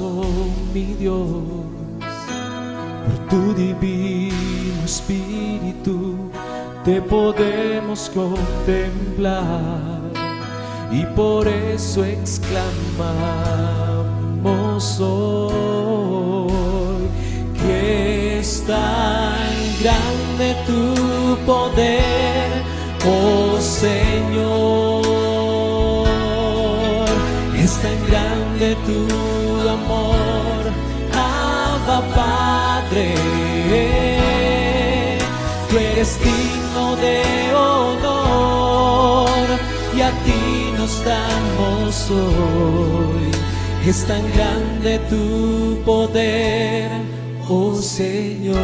oh mi Dios, por tu divino espíritu te podemos contemplar y por eso exclamamos hoy que es tan grande tu poder, oh Señor. estamos hoy. Es tan grande tu poder, oh Señor.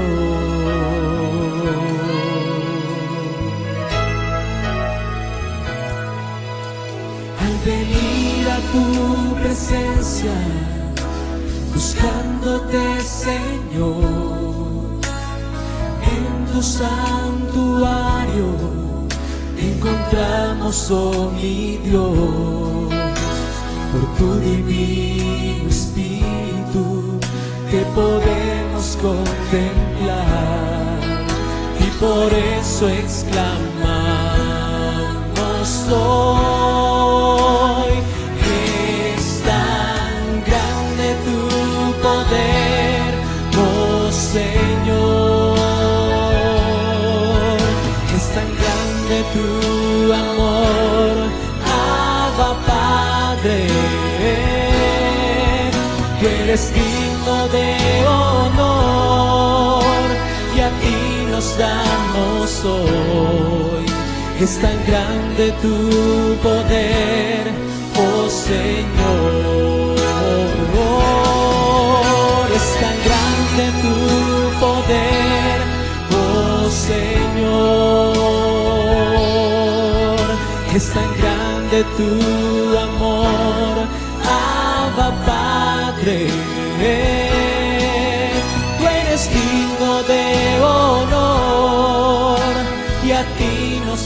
Al venir a tu presencia, buscándote, Señor, en tu santuario encontramos, oh mi Dios, por tu divino espíritu que podemos contemplar y por eso exclamamos, oh. nos damos hoy. Es tan grande tu poder, oh Señor. Es tan grande tu poder, oh Señor. Es tan grande tu poder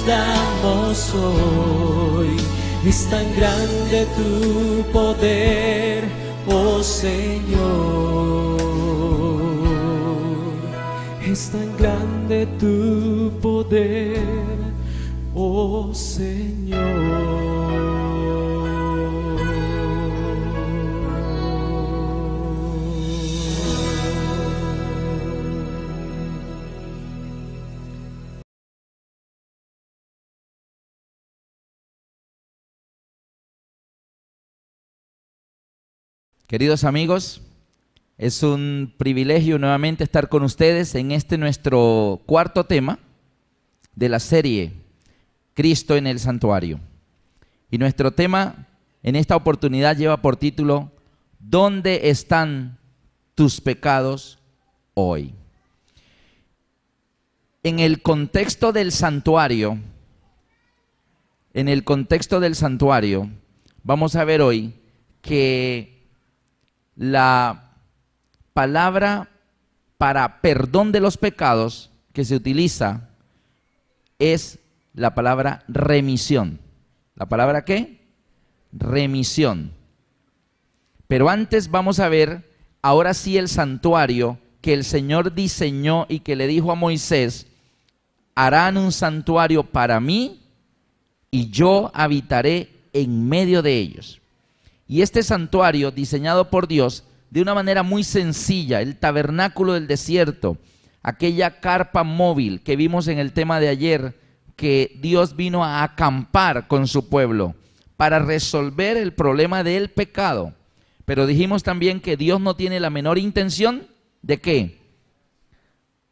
damos hoy. Es tan grande tu poder, oh Señor. Es tan grande tu poder, oh Señor. Queridos amigos, es un privilegio nuevamente estar con ustedes en este nuestro cuarto tema de la serie Cristo en el Santuario. Y nuestro tema en esta oportunidad lleva por título ¿Dónde están tus pecados hoy? En el contexto del santuario, en el contexto del santuario, vamos a ver hoy que la palabra para perdón de los pecados que se utiliza es la palabra remisión. ¿La palabra qué? Remisión. Pero antes vamos a ver, ahora sí, el santuario que el Señor diseñó y que le dijo a Moisés, harán un santuario para mí y yo habitaré en medio de ellos. Y este santuario diseñado por Dios de una manera muy sencilla, el tabernáculo del desierto, aquella carpa móvil que vimos en el tema de ayer, que Dios vino a acampar con su pueblo para resolver el problema del pecado. Pero dijimos también que Dios no tiene la menor intención de qué?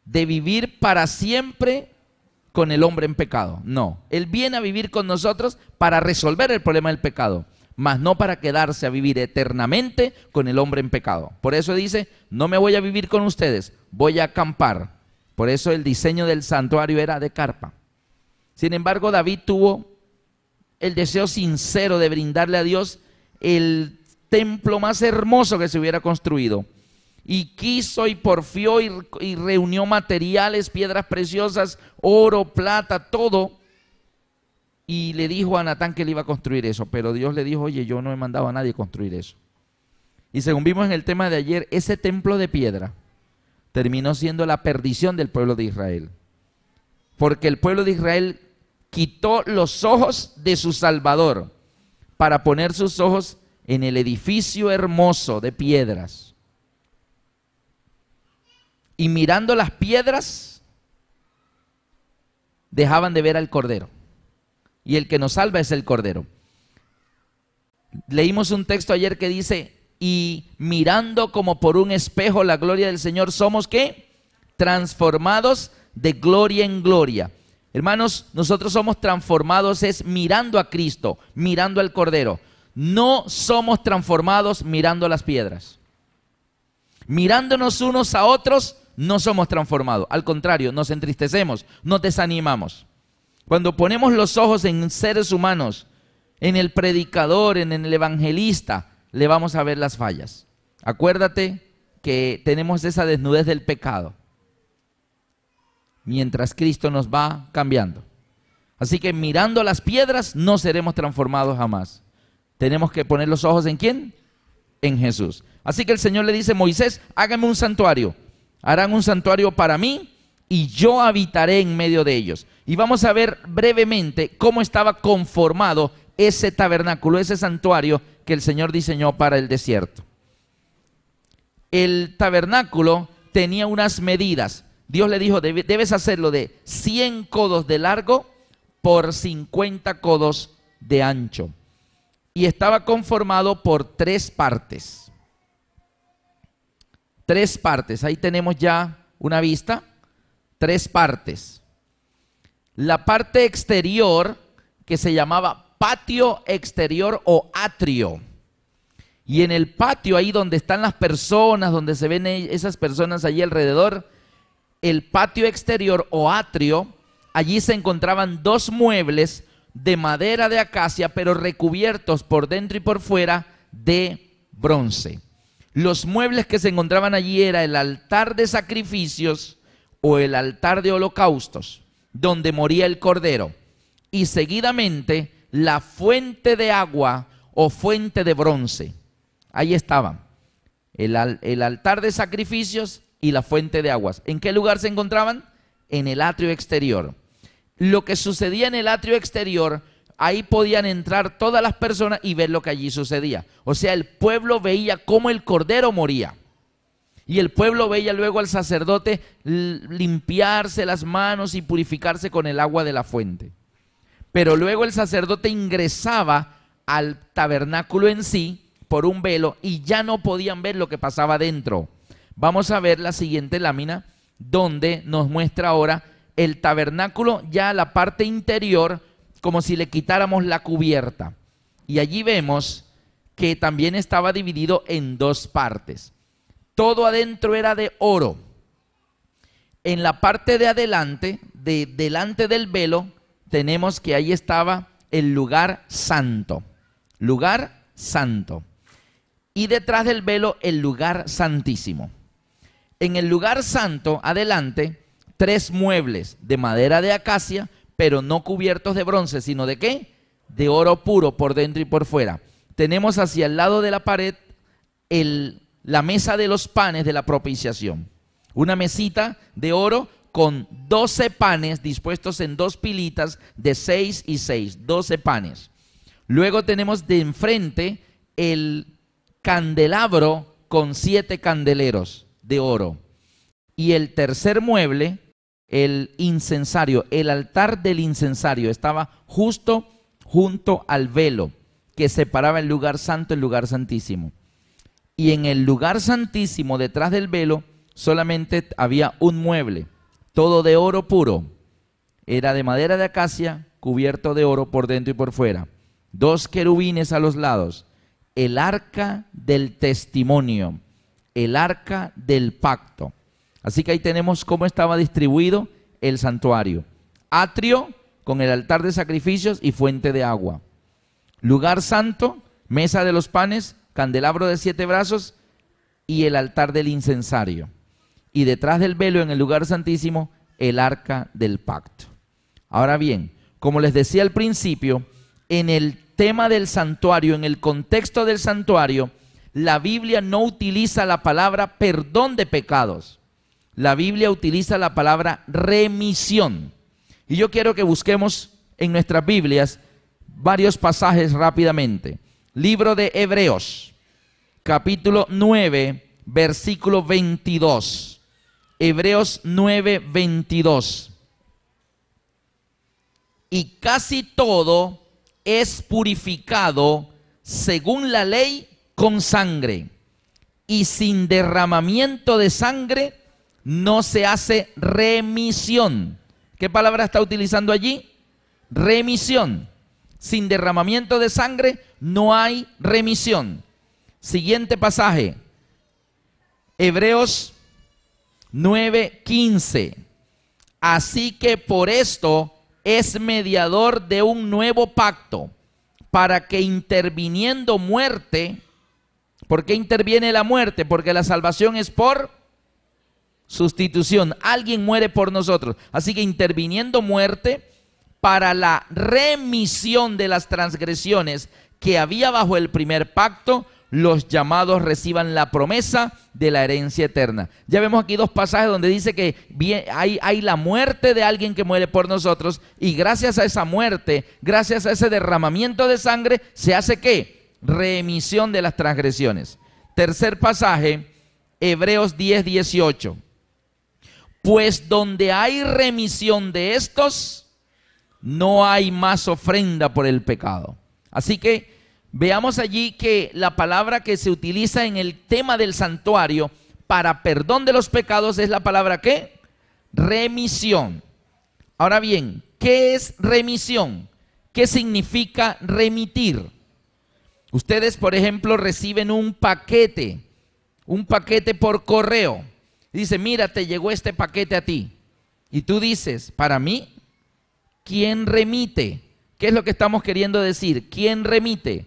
De vivir para siempre con el hombre en pecado. No, Él viene a vivir con nosotros para resolver el problema del pecado mas no para quedarse a vivir eternamente con el hombre en pecado. Por eso dice, no me voy a vivir con ustedes, voy a acampar. Por eso el diseño del santuario era de carpa. Sin embargo, David tuvo el deseo sincero de brindarle a Dios el templo más hermoso que se hubiera construido. Y quiso y porfió y, y reunió materiales, piedras preciosas, oro, plata, todo y le dijo a Natán que le iba a construir eso, pero Dios le dijo, oye, yo no he mandado a nadie construir eso. Y según vimos en el tema de ayer, ese templo de piedra terminó siendo la perdición del pueblo de Israel, porque el pueblo de Israel quitó los ojos de su Salvador para poner sus ojos en el edificio hermoso de piedras. Y mirando las piedras, dejaban de ver al Cordero y el que nos salva es el Cordero. Leímos un texto ayer que dice, y mirando como por un espejo la gloria del Señor, somos que transformados de gloria en gloria. Hermanos, nosotros somos transformados es mirando a Cristo, mirando al Cordero. No somos transformados mirando las piedras. Mirándonos unos a otros, no somos transformados. Al contrario, nos entristecemos, nos desanimamos. Cuando ponemos los ojos en seres humanos, en el predicador, en el evangelista, le vamos a ver las fallas. Acuérdate que tenemos esa desnudez del pecado, mientras Cristo nos va cambiando. Así que mirando las piedras no seremos transformados jamás. Tenemos que poner los ojos en quién? En Jesús. Así que el Señor le dice, a Moisés, hágame un santuario. Harán un santuario para mí y yo habitaré en medio de ellos. Y vamos a ver brevemente cómo estaba conformado ese tabernáculo, ese santuario que el Señor diseñó para el desierto. El tabernáculo tenía unas medidas. Dios le dijo, debes hacerlo de 100 codos de largo por 50 codos de ancho. Y estaba conformado por tres partes. Tres partes. Ahí tenemos ya una vista tres partes. La parte exterior, que se llamaba patio exterior o atrio. Y en el patio, ahí donde están las personas, donde se ven e-, esas personas allí alrededor, el patio exterior o atrio, allí se encontraban dos muebles de madera de acacia, pero recubiertos por dentro y por fuera de bronce. Los muebles que se encontraban allí era el altar de sacrificios, o el altar de holocaustos donde moría el cordero y seguidamente la fuente de agua o fuente de bronce. Ahí estaban el, el altar de sacrificios y la fuente de aguas. ¿En qué lugar se encontraban? En el atrio exterior. Lo que sucedía en el atrio exterior ahí podían entrar todas las personas y ver lo que allí sucedía. O sea, el pueblo veía cómo el cordero moría. Y el pueblo veía luego al sacerdote limpiarse las manos y purificarse con el agua de la fuente. Pero luego el sacerdote ingresaba al tabernáculo en sí por un velo y ya no podían ver lo que pasaba dentro. Vamos a ver la siguiente lámina donde nos muestra ahora el tabernáculo ya la parte interior como si le quitáramos la cubierta. Y allí vemos que también estaba dividido en dos partes. Todo adentro era de oro. En la parte de adelante, de delante del velo, tenemos que ahí estaba el lugar santo. Lugar santo. Y detrás del velo el lugar santísimo. En el lugar santo, adelante, tres muebles de madera de acacia, pero no cubiertos de bronce, sino de qué? De oro puro por dentro y por fuera. Tenemos hacia el lado de la pared el la mesa de los panes de la propiciación. Una mesita de oro con doce panes dispuestos en dos pilitas de seis y seis, doce panes. Luego tenemos de enfrente el candelabro con siete candeleros de oro. Y el tercer mueble, el incensario, el altar del incensario, estaba justo junto al velo que separaba el lugar santo el lugar santísimo y en el lugar santísimo detrás del velo solamente había un mueble, todo de oro puro. Era de madera de acacia, cubierto de oro por dentro y por fuera. Dos querubines a los lados. El arca del testimonio, el arca del pacto. Así que ahí tenemos cómo estaba distribuido el santuario. Atrio con el altar de sacrificios y fuente de agua. Lugar santo, mesa de los panes, candelabro de siete brazos y el altar del incensario. Y detrás del velo en el lugar santísimo, el arca del pacto. Ahora bien, como les decía al principio, en el tema del santuario, en el contexto del santuario, la Biblia no utiliza la palabra perdón de pecados. La Biblia utiliza la palabra remisión. Y yo quiero que busquemos en nuestras Biblias varios pasajes rápidamente. Libro de Hebreos, capítulo 9, versículo 22. Hebreos 9, 22. Y casi todo es purificado según la ley con sangre. Y sin derramamiento de sangre no se hace remisión. ¿Qué palabra está utilizando allí? Remisión. Sin derramamiento de sangre no hay remisión. Siguiente pasaje. Hebreos 9:15. Así que por esto es mediador de un nuevo pacto, para que interviniendo muerte, ¿por qué interviene la muerte? Porque la salvación es por sustitución. Alguien muere por nosotros. Así que interviniendo muerte para la remisión de las transgresiones que había bajo el primer pacto, los llamados reciban la promesa de la herencia eterna. Ya vemos aquí dos pasajes donde dice que hay, hay, la muerte de alguien que muere por nosotros y gracias a esa muerte, gracias a ese derramamiento de sangre, se hace qué? Remisión de las transgresiones. Tercer pasaje, Hebreos 10, 18. Pues donde hay remisión de estos, no hay más ofrenda por el pecado. Así que veamos allí que la palabra que se utiliza en el tema del santuario para perdón de los pecados es la palabra ¿qué? remisión. Ahora bien, ¿qué es remisión? ¿Qué significa remitir? Ustedes, por ejemplo, reciben un paquete, un paquete por correo. Dice, mira, te llegó este paquete a ti. Y tú dices, para mí, ¿quién remite? ¿Qué es lo que estamos queriendo decir? ¿Quién remite?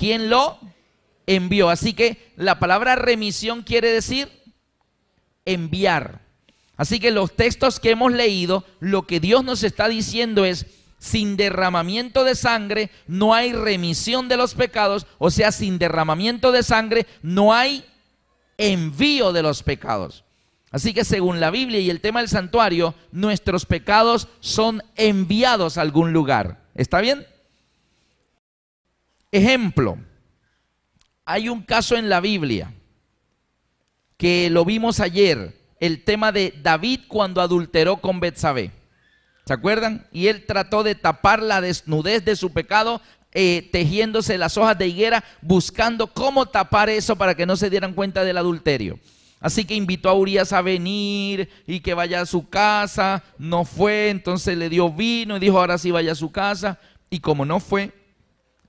Quién lo envió. Así que la palabra remisión quiere decir enviar. Así que los textos que hemos leído, lo que Dios nos está diciendo es, sin derramamiento de sangre no hay remisión de los pecados, o sea, sin derramamiento de sangre no hay envío de los pecados. Así que según la Biblia y el tema del santuario, nuestros pecados son enviados a algún lugar. ¿Está bien? Ejemplo, hay un caso en la Biblia que lo vimos ayer, el tema de David cuando adulteró con Betsabé. ¿Se acuerdan? Y él trató de tapar la desnudez de su pecado eh, tejiéndose las hojas de higuera, buscando cómo tapar eso para que no se dieran cuenta del adulterio. Así que invitó a Urias a venir y que vaya a su casa. No fue, entonces le dio vino y dijo, ahora sí vaya a su casa. Y como no fue,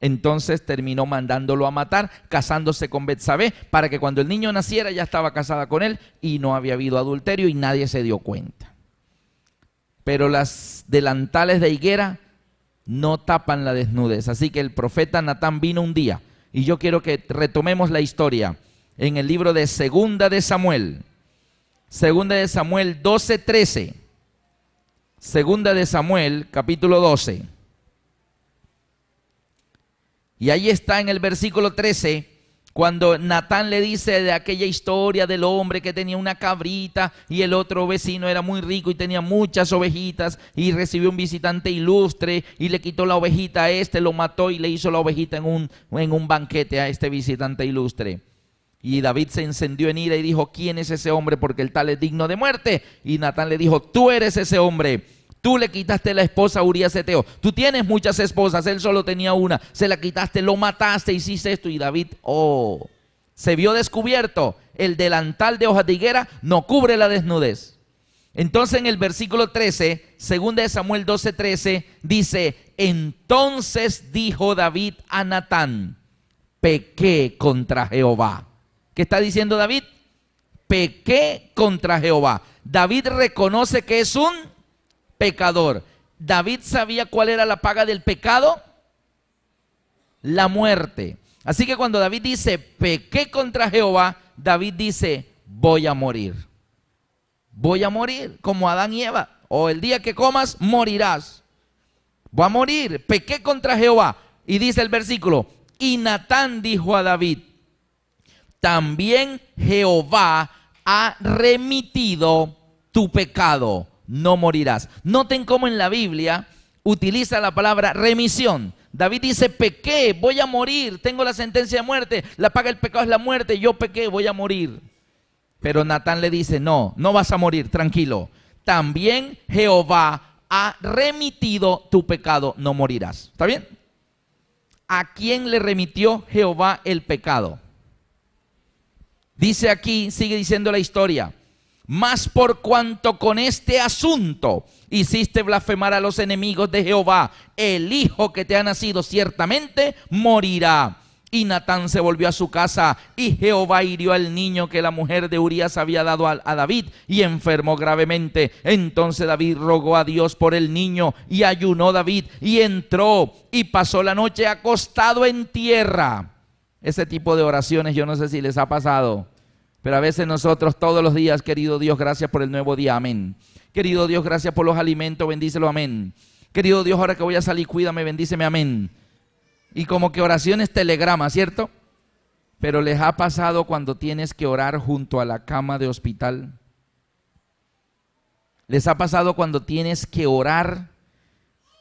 entonces terminó mandándolo a matar, casándose con Betsabé, para que cuando el niño naciera ya estaba casada con él y no había habido adulterio y nadie se dio cuenta. Pero las delantales de higuera no tapan la desnudez. Así que el profeta Natán vino un día y yo quiero que retomemos la historia en el libro de Segunda de Samuel. Segunda de Samuel 12:13. Segunda de Samuel capítulo 12. Y ahí está en el versículo 13, cuando Natán le dice de aquella historia del hombre que tenía una cabrita y el otro vecino era muy rico y tenía muchas ovejitas y recibió un visitante ilustre y le quitó la ovejita a este, lo mató y le hizo la ovejita en un, en un banquete a este visitante ilustre. Y David se encendió en ira y dijo, ¿quién es ese hombre? Porque el tal es digno de muerte. Y Natán le dijo, tú eres ese hombre Tú le quitaste la esposa a Urias Eteo. Tú tienes muchas esposas, él solo tenía una. Se la quitaste, lo mataste, hiciste esto. Y David, oh, se vio descubierto. El delantal de hoja de higuera no cubre la desnudez. Entonces en el versículo 13, según de Samuel 12, 13, dice, entonces dijo David a Natán, pequé contra Jehová. ¿Qué está diciendo David? Pequé contra Jehová. David reconoce que es un pecador. David sabía cuál era la paga del pecado, la muerte. Así que cuando David dice, pequé contra Jehová, David dice, voy a morir. Voy a morir, como Adán y Eva. O el día que comas, morirás. Voy a morir, pequé contra Jehová. Y dice el versículo, y Natán dijo a David, también Jehová ha remitido tu pecado no morirás. Noten cómo en la Biblia utiliza la palabra remisión. David dice, pequé, voy a morir, tengo la sentencia de muerte, la paga el pecado es la muerte, yo pequé, voy a morir. Pero Natán le dice, no, no vas a morir, tranquilo. También Jehová ha remitido tu pecado, no morirás. ¿Está bien? ¿A quién le remitió Jehová el pecado? Dice aquí, sigue diciendo la historia, mas por cuanto con este asunto hiciste blasfemar a los enemigos de Jehová, el hijo que te ha nacido ciertamente morirá. Y Natán se volvió a su casa y Jehová hirió al niño que la mujer de Urias había dado a, David y enfermó gravemente. Entonces David rogó a Dios por el niño y ayunó David y entró y pasó la noche acostado en tierra. Ese tipo de oraciones yo no sé si les ha pasado. Pero a veces nosotros todos los días, querido Dios, gracias por el nuevo día, amén. Querido Dios, gracias por los alimentos, bendícelo, amén. Querido Dios, ahora que voy a salir, cuídame, bendíceme, amén. Y como que oración es telegrama, ¿cierto? Pero les ha pasado cuando tienes que orar junto a la cama de hospital. Les ha pasado cuando tienes que orar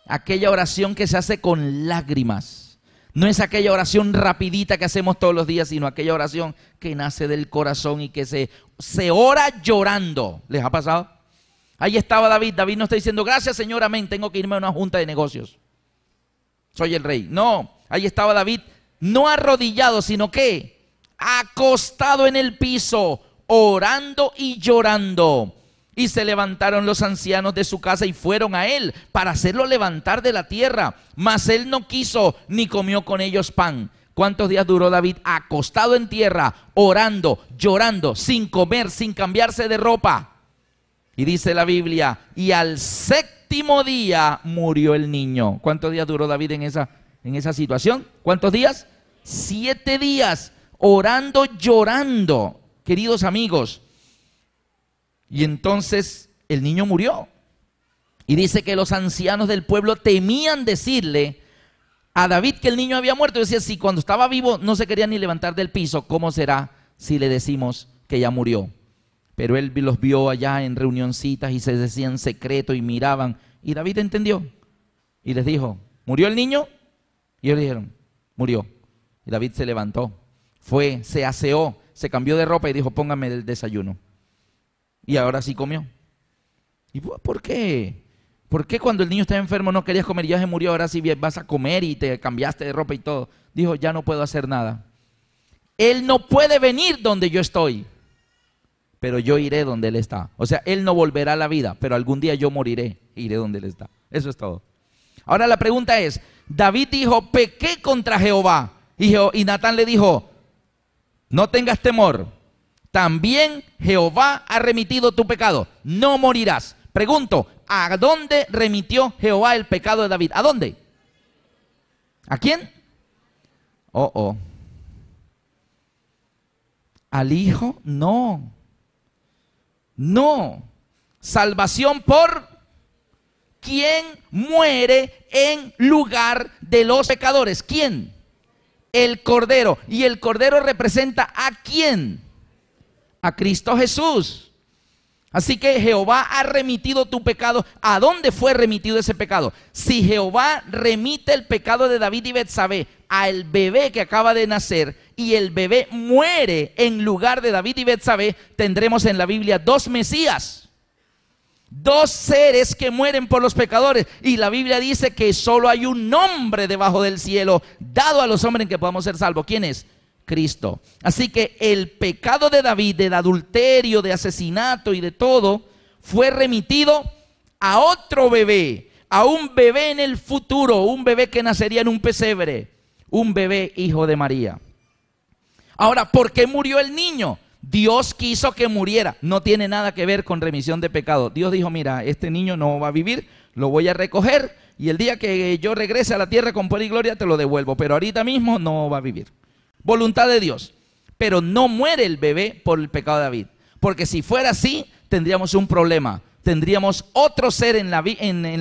aquella oración que se hace con lágrimas no es aquella oración rapidita que hacemos todos los días, sino aquella oración que nace del corazón y que se, se ora llorando. ¿Les ha pasado? Ahí estaba David. David no está diciendo, gracias Señor, amén, tengo que irme a una junta de negocios. Soy el rey. No, ahí estaba David, no arrodillado, sino que acostado en el piso, orando y llorando. Y se levantaron los ancianos de su casa y fueron a él para hacerlo levantar de la tierra. Mas él no quiso ni comió con ellos pan. ¿Cuántos días duró David acostado en tierra, orando, llorando, sin comer, sin cambiarse de ropa? Y dice la Biblia, y al séptimo día murió el niño. ¿Cuántos días duró David en esa, en esa situación? ¿Cuántos días? Siete días, orando, llorando. Queridos amigos, y entonces el niño murió. Y dice que los ancianos del pueblo temían decirle a David que el niño había muerto. Y decía, si cuando estaba vivo no se quería ni levantar del piso, ¿cómo será si le decimos que ya murió? Pero él los vio allá en reunioncitas y se decían secreto y miraban. Y David entendió. Y les dijo, ¿murió el niño? Y ellos dijeron, murió. Y David se levantó, fue, se aseó, se cambió de ropa y dijo, póngame el desayuno y ahora sí comió. ¿Y por qué? ¿Por qué cuando el niño estaba enfermo no querías comer y ya se murió, ahora sí vas a comer y te cambiaste de ropa y todo? Dijo, ya no puedo hacer nada. Él no puede venir donde yo estoy, pero yo iré donde Él está. O sea, Él no volverá a la vida, pero algún día yo moriré e iré donde Él está. Eso es todo. Ahora la pregunta es, David dijo, pequé contra Jehová. Y, Natán le dijo, no tengas temor, también Jehová ha remitido tu pecado, no morirás. Pregunto, ¿a dónde remitió Jehová el pecado de David? ¿A dónde? ¿A quién? Oh, oh. Al hijo, no. No. Salvación por ¿Quién muere en lugar de los pecadores. ¿Quién? El cordero. ¿Y el cordero representa a quién? a Cristo Jesús. Así que Jehová ha remitido tu pecado. ¿A dónde fue remitido ese pecado? Si Jehová remite el pecado de David y Betsabé al bebé que acaba de nacer y el bebé muere en lugar de David y Betsabé, tendremos en la Biblia dos Mesías. Dos seres que mueren por los pecadores. Y la Biblia dice que solo hay un nombre debajo del cielo dado a los hombres en que podamos ser salvos. ¿Quién es? Cristo. Así que el pecado de David, de adulterio, de asesinato y de todo, fue remitido a otro bebé, a un bebé en el futuro, un bebé que nacería en un pesebre, un bebé hijo de María. Ahora, ¿por qué murió el niño? Dios quiso que muriera. No tiene nada que ver con remisión de pecado. Dios dijo, mira, este niño no va a vivir, lo voy a recoger y el día que yo regrese a la tierra con poder y gloria te lo devuelvo, pero ahorita mismo no va a vivir. Voluntad de Dios. Pero no muere el bebé por el pecado de David. Porque si fuera así, tendríamos un problema. Tendríamos otro ser en la,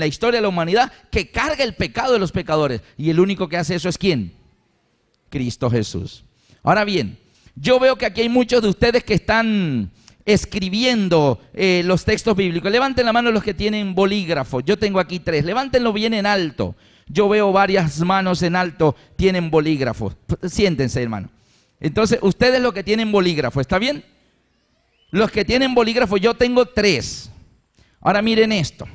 historia de la humanidad que carga el pecado de los pecadores. Y el único que hace eso es quién? Cristo Jesús. Ahora bien, yo veo que aquí hay muchos de ustedes que están escribiendo eh, los textos bíblicos. Levanten la mano los que tienen bolígrafo. Yo tengo aquí tres. Levántenlo bien en alto. Yo veo varias manos en alto, tienen bolígrafo. Siéntense, hermano. Entonces, ustedes los que tienen bolígrafo, ¿está bien? Los que tienen bolígrafo, yo tengo tres. Ahora miren esto.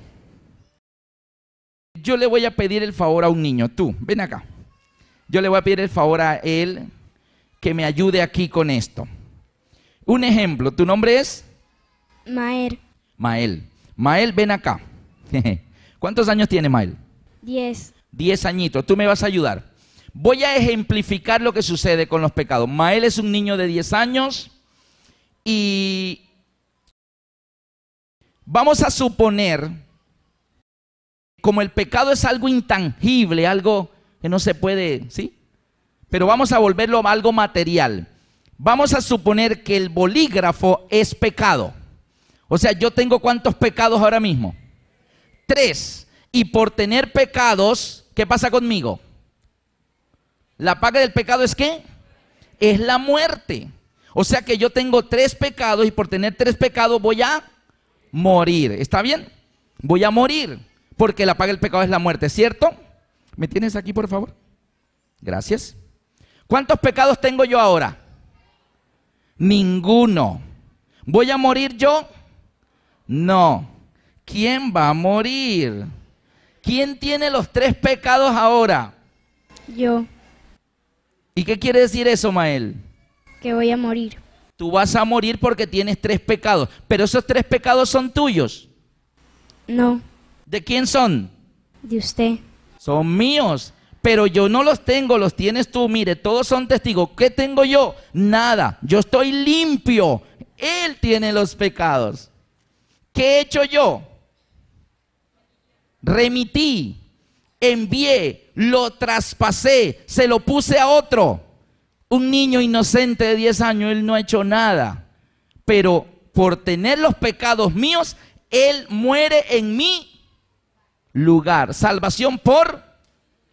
Yo le voy a pedir el favor a un niño, tú, ven acá. Yo le voy a pedir el favor a él que me ayude aquí con esto. Un ejemplo, ¿tu nombre es? Mael. Mael. Mael, ven acá. ¿Cuántos años tiene Mael? Diez. 10 añitos, tú me vas a ayudar. Voy a ejemplificar lo que sucede con los pecados. Mael es un niño de 10 años y vamos a suponer, como el pecado es algo intangible, algo que no se puede, ¿sí? Pero vamos a volverlo algo material. Vamos a suponer que el bolígrafo es pecado. O sea, yo tengo cuántos pecados ahora mismo? Tres. Y por tener pecados, ¿Qué pasa conmigo? La paga del pecado es qué? Es la muerte. O sea que yo tengo tres pecados y por tener tres pecados voy a morir. ¿Está bien? Voy a morir porque la paga del pecado es la muerte, ¿cierto? ¿Me tienes aquí, por favor? Gracias. ¿Cuántos pecados tengo yo ahora? Ninguno. ¿Voy a morir yo? No. ¿Quién va a morir? ¿Quién tiene los tres pecados ahora? Yo. ¿Y qué quiere decir eso, Mael? Que voy a morir. Tú vas a morir porque tienes tres pecados, pero esos tres pecados son tuyos. No. ¿De quién son? De usted. Son míos, pero yo no los tengo, los tienes tú. Mire, todos son testigos. ¿Qué tengo yo? Nada. Yo estoy limpio. Él tiene los pecados. ¿Qué he hecho yo? remití, envié, lo traspasé, se lo puse a otro. Un niño inocente de 10 años, él no ha hecho nada. Pero por tener los pecados míos, él muere en mi lugar. Salvación por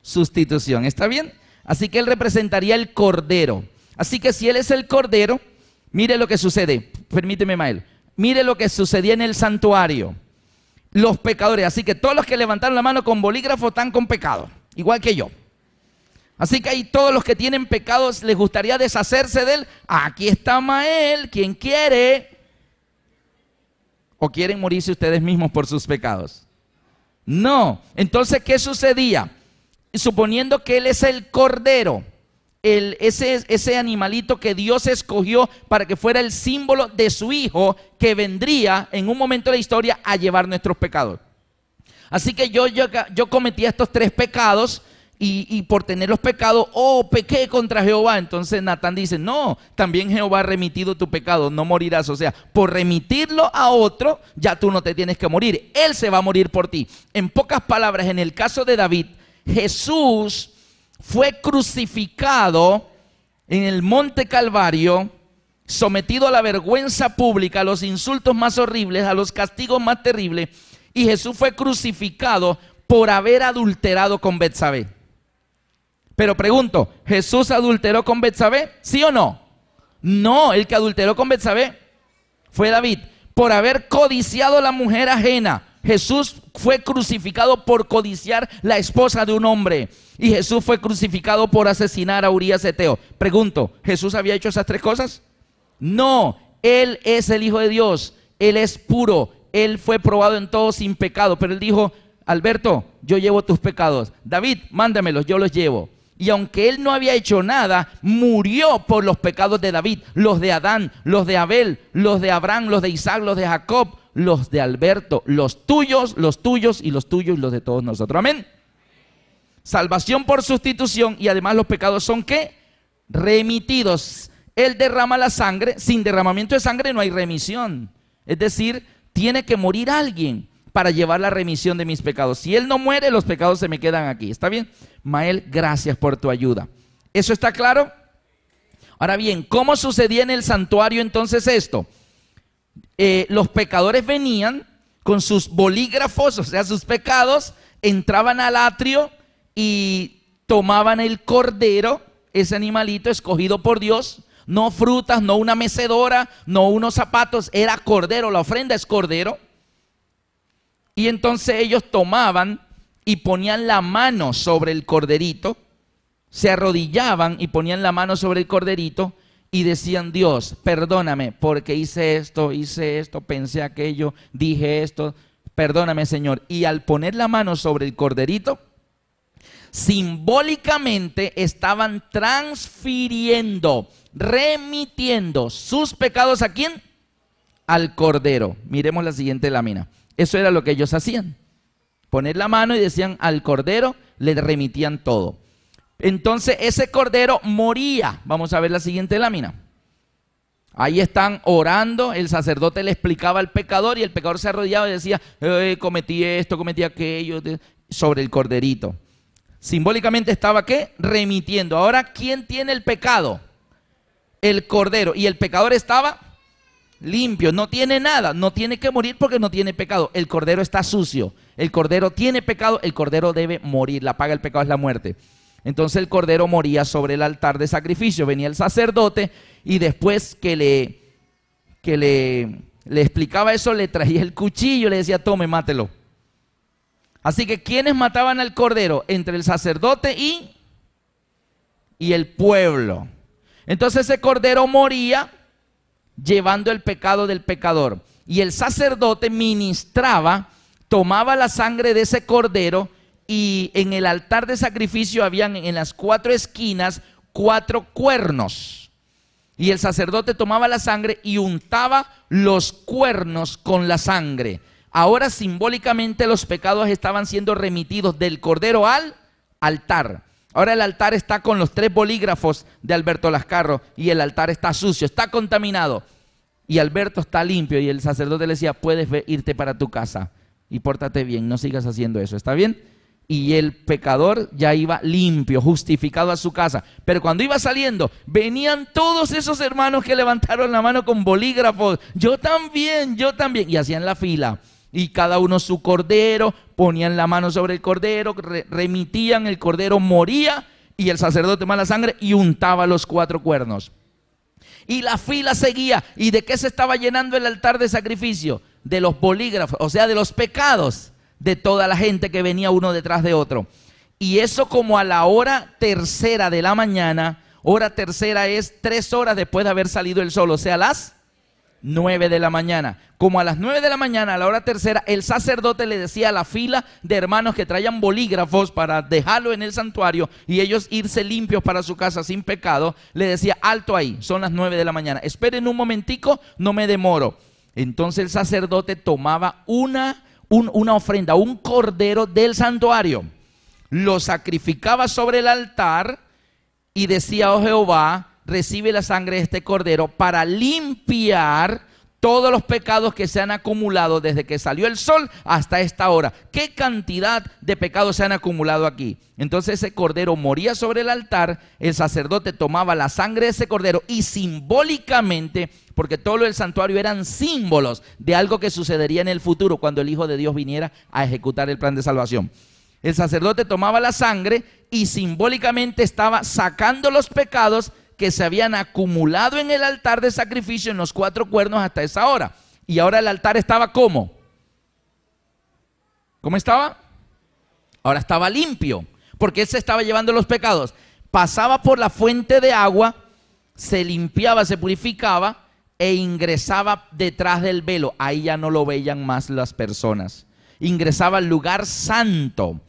sustitución. ¿Está bien? Así que él representaría el cordero. Así que si él es el cordero, mire lo que sucede. Permíteme, Mael. Mire lo que sucedía en el santuario los pecadores. Así que todos los que levantaron la mano con bolígrafo están con pecado, igual que yo. Así que ahí todos los que tienen pecados les gustaría deshacerse de él. Aquí está Mael, quien quiere. ¿O quieren morirse ustedes mismos por sus pecados? No. Entonces, ¿qué sucedía? Suponiendo que él es el cordero ese, animalito que Dios escogió para que fuera el símbolo de su Hijo que vendría en un momento de la historia a llevar nuestros pecados. Así que yo, yo, cometí estos tres pecados y, y, por tener los pecados, oh, pequé contra Jehová. Entonces Natán dice, no, también Jehová ha remitido tu pecado, no morirás. O sea, por remitirlo a otro, ya tú no te tienes que morir. Él se va a morir por ti. En pocas palabras, en el caso de David, Jesús fue crucificado en el monte Calvario, sometido a la vergüenza pública, a los insultos más horribles, a los castigos más terribles, y Jesús fue crucificado por haber adulterado con Betsabé. Pero pregunto, ¿Jesús adulteró con Betsabé? ¿Sí o no? No, el que adulteró con Betsabé fue David por haber codiciado a la mujer ajena. Jesús fue crucificado por codiciar la esposa de un hombre y Jesús fue crucificado por asesinar a Urias Eteo. Pregunto, ¿Jesús había hecho esas tres cosas? No, Él es el Hijo de Dios, Él es puro, Él fue probado en todo sin pecado, pero Él dijo, Alberto, yo llevo tus pecados, David, mándamelos, yo los llevo. Y aunque él no había hecho nada, murió por los pecados de David, los de Adán, los de Abel, los de Abraham, los de Isaac, los de Jacob, los de Alberto, los tuyos, los tuyos y los tuyos y los de todos nosotros. Amén. Salvación por sustitución y además los pecados son que Remitidos. Él derrama la sangre. Sin derramamiento de sangre no hay remisión. Es decir, tiene que morir alguien para llevar la remisión de mis pecados. Si Él no muere, los pecados se me quedan aquí. ¿Está bien? Mael, gracias por tu ayuda. ¿Eso está claro? Ahora bien, ¿cómo sucedía en el santuario entonces esto? Eh, los pecadores venían con sus bolígrafos, o sea, sus pecados, entraban al atrio, y tomaban el cordero, ese animalito escogido por Dios, no frutas, no una mecedora, no unos zapatos, era cordero, la ofrenda es cordero. Y entonces ellos tomaban y ponían la mano sobre el corderito, se arrodillaban y ponían la mano sobre el corderito y decían, Dios, perdóname porque hice esto, hice esto, pensé aquello, dije esto, perdóname Señor. Y al poner la mano sobre el corderito, simbólicamente estaban transfiriendo, remitiendo sus pecados a quién? Al Cordero. Miremos la siguiente lámina. Eso era lo que ellos hacían. Poner la mano y decían al Cordero, le remitían todo. Entonces ese Cordero moría. Vamos a ver la siguiente lámina. Ahí están orando, el sacerdote le explicaba al pecador y el pecador se arrodillaba y decía, eh, cometí esto, cometí aquello, sobre el corderito. Simbólicamente estaba que Remitiendo. Ahora, ¿quién tiene el pecado? El cordero. Y el pecador estaba limpio, no tiene nada, no tiene que morir porque no tiene pecado. El cordero está sucio, el cordero tiene pecado, el cordero debe morir, la paga el pecado es la muerte. Entonces el cordero moría sobre el altar de sacrificio, venía el sacerdote y después que le que le, le explicaba eso le traía el cuchillo, le decía, "Tome, mátelo." Así que ¿quiénes mataban al cordero entre el sacerdote y y el pueblo. Entonces ese cordero moría llevando el pecado del pecador y el sacerdote ministraba, tomaba la sangre de ese cordero y en el altar de sacrificio habían en las cuatro esquinas cuatro cuernos. Y el sacerdote tomaba la sangre y untaba los cuernos con la sangre Ahora simbólicamente los pecados estaban siendo remitidos del cordero al altar. Ahora el altar está con los tres bolígrafos de Alberto Lascarro y el altar está sucio, está contaminado. Y Alberto está limpio y el sacerdote le decía, puedes irte para tu casa y pórtate bien, no sigas haciendo eso, ¿está bien? Y el pecador ya iba limpio, justificado a su casa. Pero cuando iba saliendo, venían todos esos hermanos que levantaron la mano con bolígrafos. Yo también, yo también. Y hacían la fila y cada uno su cordero, ponían la mano sobre el cordero, remitían, el cordero moría y el sacerdote mala la sangre y untaba los cuatro cuernos. Y la fila seguía. ¿Y de qué se estaba llenando el altar de sacrificio? De los bolígrafos, o sea, de los pecados de toda la gente que venía uno detrás de otro. Y eso como a la hora tercera de la mañana, hora tercera es tres horas después de haber salido el sol, o sea, las 9 de la mañana. Como a las 9 de la mañana, a la hora tercera, el sacerdote le decía a la fila de hermanos que traían bolígrafos para dejarlo en el santuario y ellos irse limpios para su casa sin pecado, le decía, alto ahí, son las 9 de la mañana, esperen un momentico, no me demoro. Entonces el sacerdote tomaba una, una ofrenda, un cordero del santuario, lo sacrificaba sobre el altar y decía, oh Jehová, recibe la sangre de este cordero para limpiar todos los pecados que se han acumulado desde que salió el sol hasta esta hora. ¿Qué cantidad de pecados se han acumulado aquí? Entonces ese cordero moría sobre el altar, el sacerdote tomaba la sangre de ese cordero y simbólicamente, porque todo lo del santuario eran símbolos de algo que sucedería en el futuro cuando el Hijo de Dios viniera a ejecutar el plan de salvación. El sacerdote tomaba la sangre y simbólicamente estaba sacando los pecados que se habían acumulado en el altar de sacrificio en los cuatro cuernos hasta esa hora. Y ahora el altar estaba como. ¿Cómo estaba? Ahora estaba limpio, porque él se estaba llevando los pecados. Pasaba por la fuente de agua, se limpiaba, se purificaba e ingresaba detrás del velo. Ahí ya no lo veían más las personas. Ingresaba al lugar santo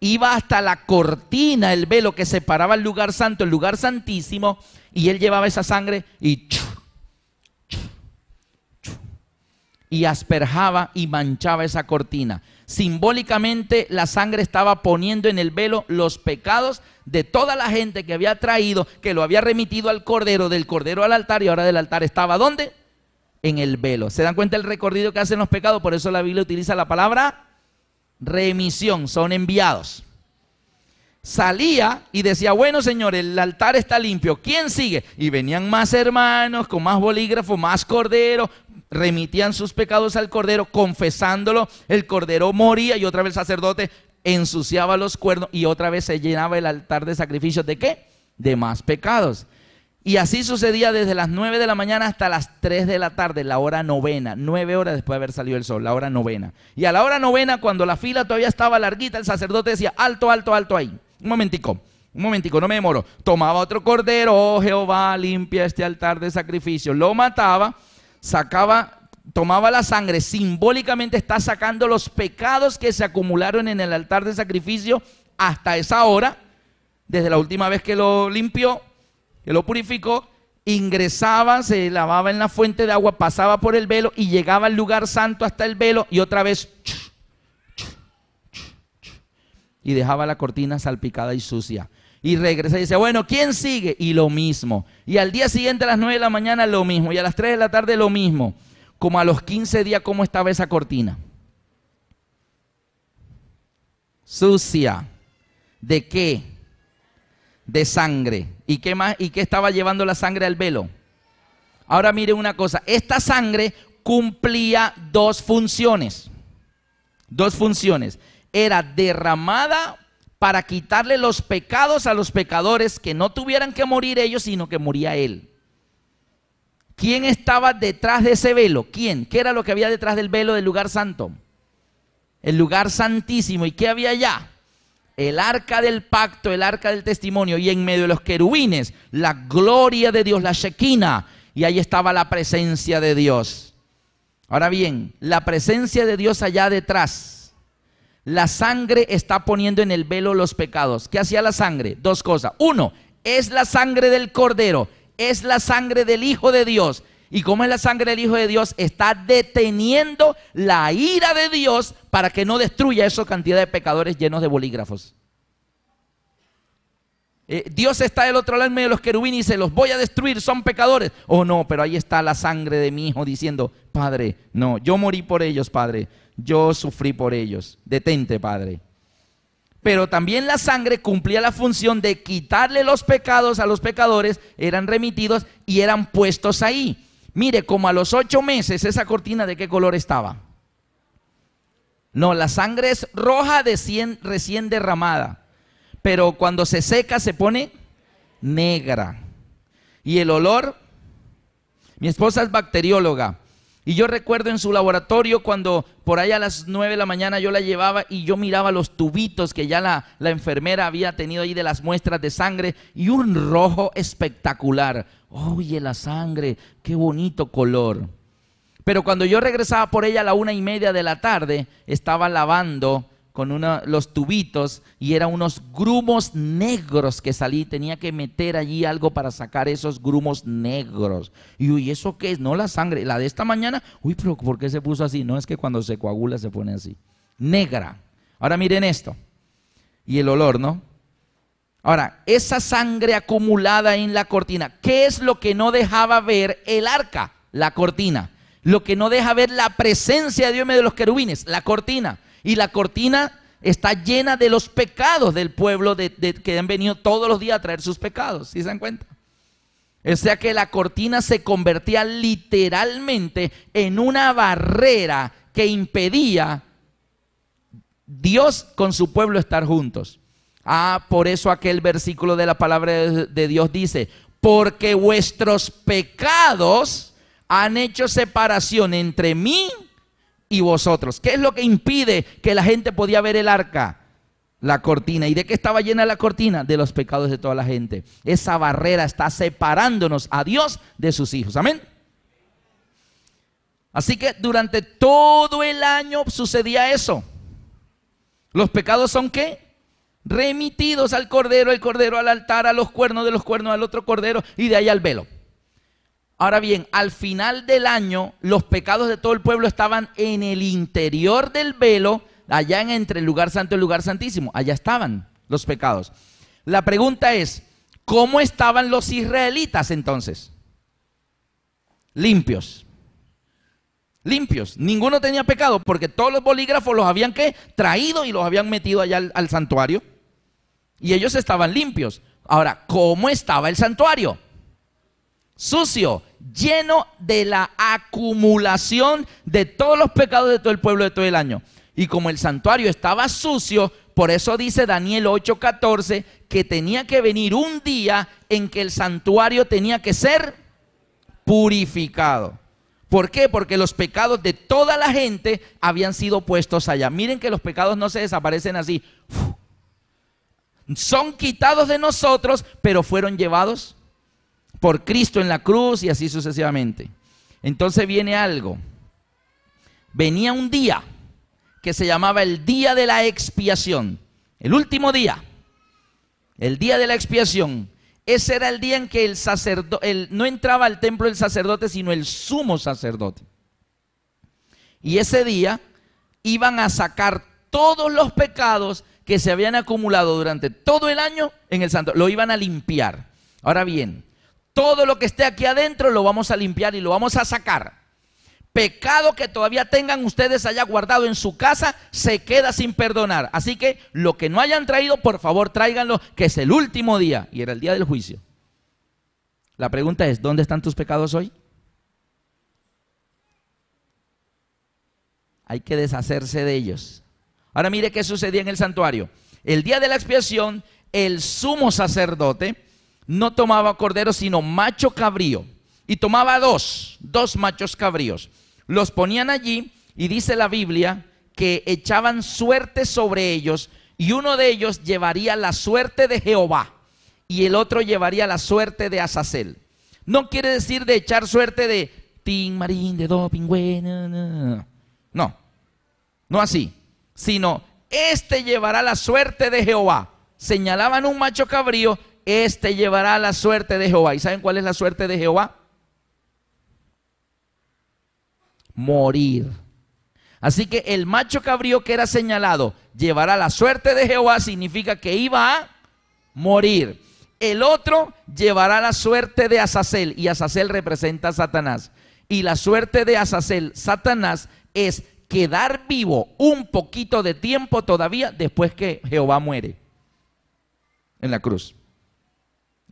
iba hasta la cortina, el velo que separaba el lugar santo, el lugar santísimo, y él llevaba esa sangre y, y asperjaba y manchaba esa cortina. Simbólicamente la sangre estaba poniendo en el velo los pecados de toda la gente que había traído, que lo había remitido al cordero, del cordero al altar y ahora del altar estaba ¿dónde? En el velo. ¿Se dan cuenta el recorrido que hacen los pecados? Por eso la Biblia utiliza la palabra remisión, son enviados. Salía y decía, bueno señor, el altar está limpio, ¿quién sigue? Y venían más hermanos, con más bolígrafo, más cordero, remitían sus pecados al cordero, confesándolo, el cordero moría y otra vez el sacerdote ensuciaba los cuernos y otra vez se llenaba el altar de sacrificios de qué? De más pecados. Y así sucedía desde las 9 de la mañana hasta las 3 de la tarde, la hora novena, 9 horas después de haber salido el sol, la hora novena. Y a la hora novena, cuando la fila todavía estaba larguita, el sacerdote decía, alto, alto, alto ahí. Un momentico, un momentico, no me demoro. Tomaba otro cordero, oh Jehová, limpia este altar de sacrificio. Lo mataba, sacaba, tomaba la sangre, simbólicamente está sacando los pecados que se acumularon en el altar de sacrificio hasta esa hora, desde la última vez que lo limpió que lo purificó, ingresaba, se lavaba en la fuente de agua, pasaba por el velo y llegaba al lugar santo hasta el velo y otra vez y dejaba la cortina salpicada y sucia. Y regresa y dice, bueno, ¿quién sigue? Y lo mismo. Y al día siguiente a las 9 de la mañana lo mismo. Y a las 3 de la tarde lo mismo. Como a los 15 días, ¿cómo estaba esa cortina? Sucia. ¿De qué? de sangre. ¿Y qué más? ¿Y qué estaba llevando la sangre al velo? Ahora miren una cosa, esta sangre cumplía dos funciones. Dos funciones. Era derramada para quitarle los pecados a los pecadores que no tuvieran que morir ellos, sino que moría él. ¿Quién estaba detrás de ese velo? ¿Quién? ¿Qué era lo que había detrás del velo del lugar santo? El lugar santísimo. ¿Y qué había allá? el arca del pacto, el arca del testimonio, y en medio de los querubines, la gloria de Dios, la Shekina y ahí estaba la presencia de Dios. Ahora bien, la presencia de Dios allá detrás, la sangre está poniendo en el velo los pecados. ¿Qué hacía la sangre? Dos cosas. Uno, es la sangre del cordero, es la sangre del Hijo de Dios, y como es la sangre del Hijo de Dios, está deteniendo la ira de Dios para que no destruya esa cantidad de pecadores llenos de bolígrafos. Eh, Dios está del otro lado en medio de los querubines y dice, los voy a destruir, son pecadores. Oh no, pero ahí está la sangre de mi hijo diciendo, Padre, no, yo morí por ellos, Padre, yo sufrí por ellos, detente, Padre. Pero también la sangre cumplía la función de quitarle los pecados a los pecadores, eran remitidos y eran puestos ahí. Mire, como a los ocho meses, esa cortina de qué color estaba. No, la sangre es roja de recién derramada, pero cuando se seca se pone negra. Y el olor, mi esposa es bacterióloga. Y yo recuerdo en su laboratorio cuando por ahí a las nueve de la mañana yo la llevaba y yo miraba los tubitos que ya la, la enfermera había tenido ahí de las muestras de sangre y un rojo espectacular oye la sangre, qué bonito color. Pero cuando yo regresaba por ella a la una y media de la tarde, estaba lavando con los tubitos y eran unos grumos negros que salí. Tenía que meter allí algo para sacar esos grumos negros. Y uy, ¿eso qué es? No la sangre, la de esta mañana. Uy, pero ¿por qué se puso así? No es que cuando se coagula se pone así. Negra. Ahora miren esto. Y el olor, ¿no? Ahora, esa sangre acumulada en la cortina, ¿qué es lo que no dejaba ver el arca? La cortina. Lo que no deja ver la presencia de Dios de los querubines, la cortina. Y la cortina está llena de los pecados del pueblo que han venido todos los días a traer sus pecados. ¿Sí se dan cuenta? O sea que la cortina se convertía literalmente en una barrera que impedía Dios con su pueblo estar juntos. Ah, por eso aquel versículo de la palabra de Dios dice, porque vuestros pecados han hecho separación entre mí y vosotros. ¿Qué es lo que impide que la gente podía ver el arca? La cortina. ¿Y de qué estaba llena la cortina? De los pecados de toda la gente. Esa barrera está separándonos a Dios de sus hijos. Amén. Así que durante todo el año sucedía eso. ¿Los pecados son qué? remitidos al cordero, el cordero al altar, a los cuernos de los cuernos al otro cordero y de ahí al velo. Ahora bien, al final del año los pecados de todo el pueblo estaban en el interior del velo, allá en entre el lugar santo y el lugar santísimo. Allá estaban los pecados. La pregunta es, ¿cómo estaban los israelitas entonces? Limpios limpios. Ninguno tenía pecado porque todos los bolígrafos los habían ¿qué? traído y los habían metido allá al, al santuario. Y ellos estaban limpios. Ahora, ¿cómo estaba el santuario? Sucio, lleno de la acumulación de todos los pecados de todo el pueblo de todo el año. Y como el santuario estaba sucio, por eso dice Daniel 8:14 que tenía que venir un día en que el santuario tenía que ser purificado. ¿Por qué? Porque los pecados de toda la gente habían sido puestos allá. Miren que los pecados no se desaparecen así. Son quitados de nosotros, pero fueron llevados por Cristo en la cruz y así sucesivamente. Entonces viene algo. Venía un día que se llamaba el día de la expiación, el último día, el día de la expiación. Ese era el día en que el sacerdote, no entraba al templo el sacerdote, sino el sumo sacerdote. Y ese día iban a sacar todos los pecados que se habían acumulado durante todo el año en el santo. Lo iban a limpiar. Ahora bien, todo lo que esté aquí adentro lo vamos a limpiar y lo vamos a sacar pecado que todavía tengan ustedes allá guardado en su casa se queda sin perdonar. Así que lo que no hayan traído, por favor tráiganlo, que es el último día y era el día del juicio. La pregunta es, ¿dónde están tus pecados hoy? Hay que deshacerse de ellos. Ahora mire qué sucedía en el santuario. El día de la expiación, el sumo sacerdote no tomaba cordero, sino macho cabrío y tomaba dos, dos machos cabríos. Los ponían allí y dice la Biblia que echaban suerte sobre ellos y uno de ellos llevaría la suerte de Jehová y el otro llevaría la suerte de Azazel. No quiere decir de echar suerte de Tim Marín, de Do Pingüe, no, no así, sino este llevará la suerte de Jehová. Señalaban un macho cabrío, este llevará la suerte de Jehová. ¿Y saben cuál es la suerte de Jehová? morir. Así que el macho cabrío que era señalado llevará la suerte de Jehová, significa que iba a morir. El otro llevará la suerte de Azazel, y Azazel representa a Satanás. Y la suerte de Azazel, Satanás, es quedar vivo un poquito de tiempo todavía después que Jehová muere en la cruz.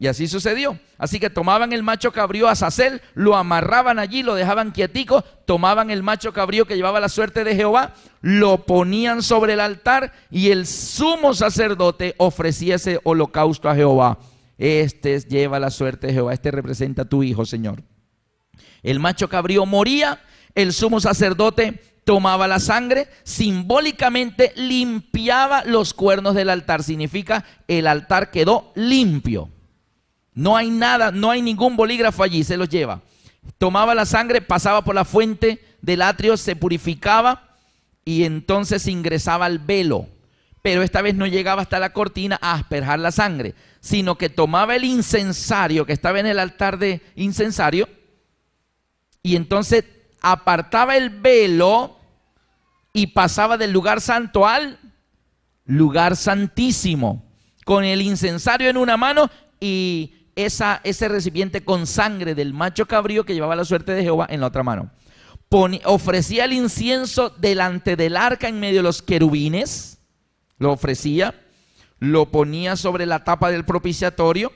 Y así sucedió. Así que tomaban el macho cabrío a Sacel, lo amarraban allí, lo dejaban quietico, tomaban el macho cabrío que llevaba la suerte de Jehová, lo ponían sobre el altar y el sumo sacerdote ofrecía ese holocausto a Jehová. Este lleva la suerte de Jehová, este representa a tu hijo, Señor. El macho cabrío moría, el sumo sacerdote tomaba la sangre, simbólicamente limpiaba los cuernos del altar. Significa el altar quedó limpio. No hay nada, no hay ningún bolígrafo allí, se los lleva. Tomaba la sangre, pasaba por la fuente del atrio, se purificaba y entonces ingresaba al velo. Pero esta vez no llegaba hasta la cortina a asperjar la sangre, sino que tomaba el incensario que estaba en el altar de incensario y entonces apartaba el velo y pasaba del lugar santo al lugar santísimo, con el incensario en una mano y ese recipiente con sangre del macho cabrío que llevaba la suerte de Jehová en la otra mano. ofrecía el incienso delante del arca en medio de los querubines, lo ofrecía, lo ponía sobre la tapa del propiciatorio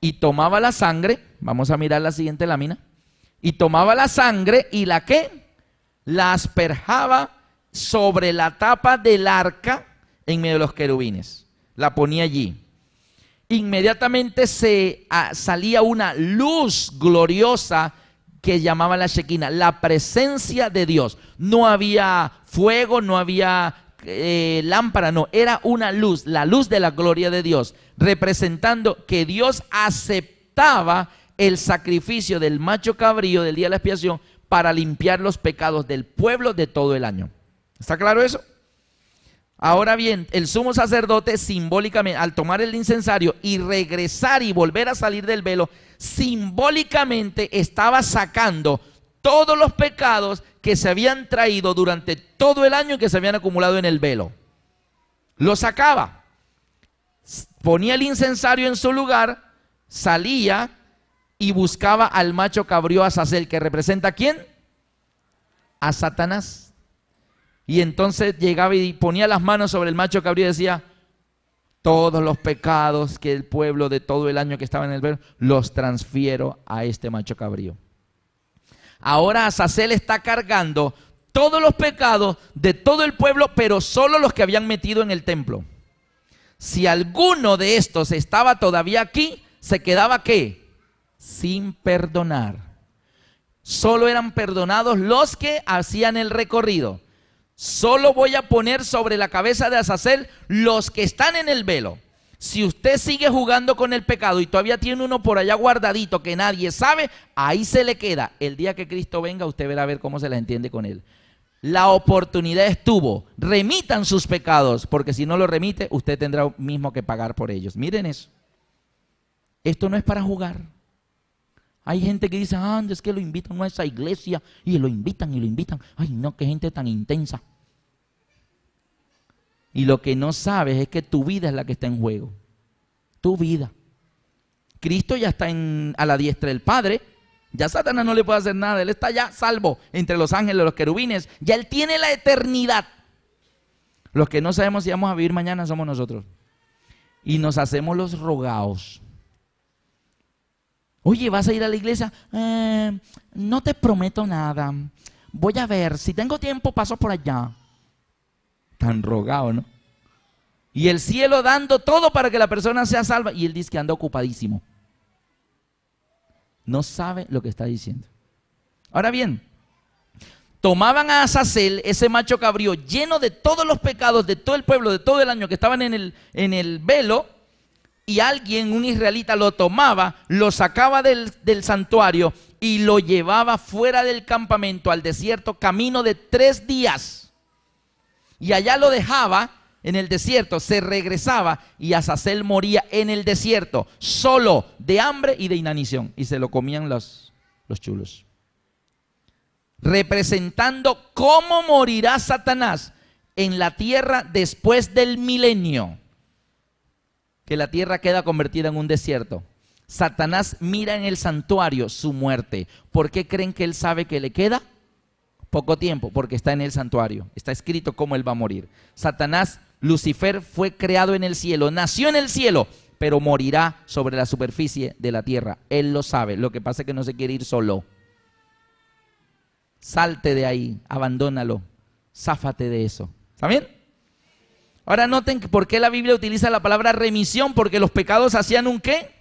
y tomaba la sangre, vamos a mirar la siguiente lámina, y tomaba la sangre y la que la asperjaba sobre la tapa del arca en medio de los querubines, la ponía allí inmediatamente se ah, salía una luz gloriosa que llamaba la Shekinah, la presencia de Dios. No había fuego, no había eh, lámpara, no, era una luz, la luz de la gloria de Dios, representando que Dios aceptaba el sacrificio del macho cabrío del día de la expiación para limpiar los pecados del pueblo de todo el año. ¿Está claro eso? Ahora bien, el sumo sacerdote simbólicamente, al tomar el incensario y regresar y volver a salir del velo, simbólicamente estaba sacando todos los pecados que se habían traído durante todo el año que se habían acumulado en el velo. Lo sacaba. Ponía el incensario en su lugar, salía y buscaba al macho cabrío Azazel, que representa a quién? A Satanás. Y entonces llegaba y ponía las manos sobre el macho cabrío y decía, todos los pecados que el pueblo de todo el año que estaba en el ver los transfiero a este macho cabrío. Ahora Azazel está cargando todos los pecados de todo el pueblo, pero solo los que habían metido en el templo. Si alguno de estos estaba todavía aquí, se quedaba qué? Sin perdonar. Solo eran perdonados los que hacían el recorrido. Solo voy a poner sobre la cabeza de Azazel los que están en el velo. Si usted sigue jugando con el pecado y todavía tiene uno por allá guardadito que nadie sabe, ahí se le queda. El día que Cristo venga, usted verá ver cómo se la entiende con él. La oportunidad estuvo. Remitan sus pecados, porque si no lo remite, usted tendrá mismo que pagar por ellos. Miren eso. Esto no es para jugar. Hay gente que dice, ah, es que lo invitan a esa iglesia y lo invitan y lo invitan. Ay, no, qué gente tan intensa. Y lo que no sabes es que tu vida es la que está en juego. Tu vida. Cristo ya está a la diestra del Padre. Ya Satanás no le puede hacer nada. Él está ya salvo entre los ángeles, los querubines. Ya él tiene la eternidad. Los que no sabemos si vamos a vivir mañana somos nosotros. Y nos hacemos los rogados. Oye, ¿vas a ir a la iglesia? Eh, no te prometo nada. Voy a ver, si tengo tiempo paso por allá. Tan rogado, ¿no? Y el cielo dando todo para que la persona sea salva. Y él dice que anda ocupadísimo. No sabe lo que está diciendo. Ahora bien, tomaban a Azazel, ese macho cabrío, lleno de todos los pecados de todo el pueblo, de todo el año que estaban en el, en el velo, y alguien, un israelita, lo tomaba, lo sacaba del, santuario y lo llevaba fuera del campamento al desierto, camino de tres días. Y allá lo dejaba en el desierto, se regresaba y Azazel moría en el desierto, solo de hambre y de inanición. Y se lo comían los chulos. Representando cómo morirá Satanás en la tierra después del milenio que la tierra queda convertida en un desierto. Satanás mira en el santuario su muerte. ¿Por qué creen que él sabe que le queda? Poco tiempo, porque está en el santuario. Está escrito cómo él va a morir. Satanás, Lucifer, fue creado en el cielo, nació en el cielo, pero morirá sobre la superficie de la tierra. Él lo sabe. Lo que pasa es que no se quiere ir solo. Salte de ahí, abandónalo, záfate de eso. ¿Está bien? Ahora noten por qué la Biblia utiliza la palabra remisión, porque los pecados hacían un qué?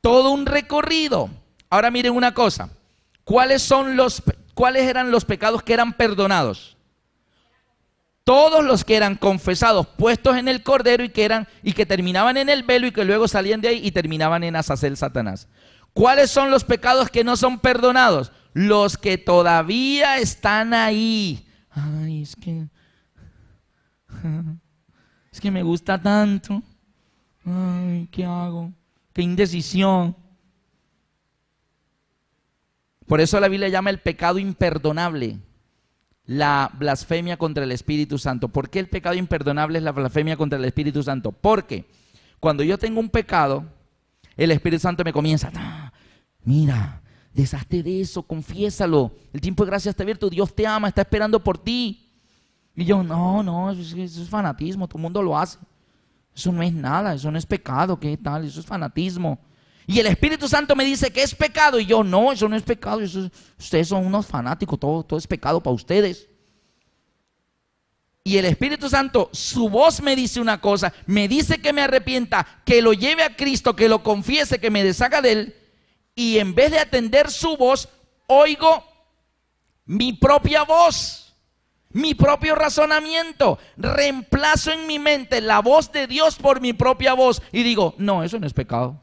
Todo un recorrido. Ahora miren una cosa, ¿cuáles eran los pecados que eran perdonados? Todos los que eran confesados, puestos en el cordero y que eran y que terminaban en el velo y que luego salían de ahí y terminaban en Azazel Satanás. ¿Cuáles son los pecados que no son perdonados? Los que todavía están ahí. Ay, es que Es que me gusta tanto. Ay, ¿qué hago? Qué indecisión. Por eso la Biblia llama el pecado imperdonable la blasfemia contra el Espíritu Santo. ¿Por qué el pecado imperdonable es la blasfemia contra el Espíritu Santo? Porque cuando yo tengo un pecado, el Espíritu Santo me comienza, ah, mira, deshazte de eso, confiésalo, el tiempo de gracia está abierto, Dios te ama, está esperando por ti. Y yo, no, no, eso es, fanatismo, todo el mundo lo hace. Eso no es nada, eso no es pecado, ¿qué tal? Eso es fanatismo. Y el Espíritu Santo me dice que es pecado. Y yo, no, eso no es pecado. ustedes son unos fanáticos, todo, todo es pecado para ustedes. Y el Espíritu Santo, su voz me dice una cosa, me dice que me arrepienta, que lo lleve a Cristo, que lo confiese, que me deshaga de él. Y en vez de atender su voz, oigo mi propia voz mi propio razonamiento. Reemplazo en mi mente la voz de Dios por mi propia voz y digo, no, eso no es pecado.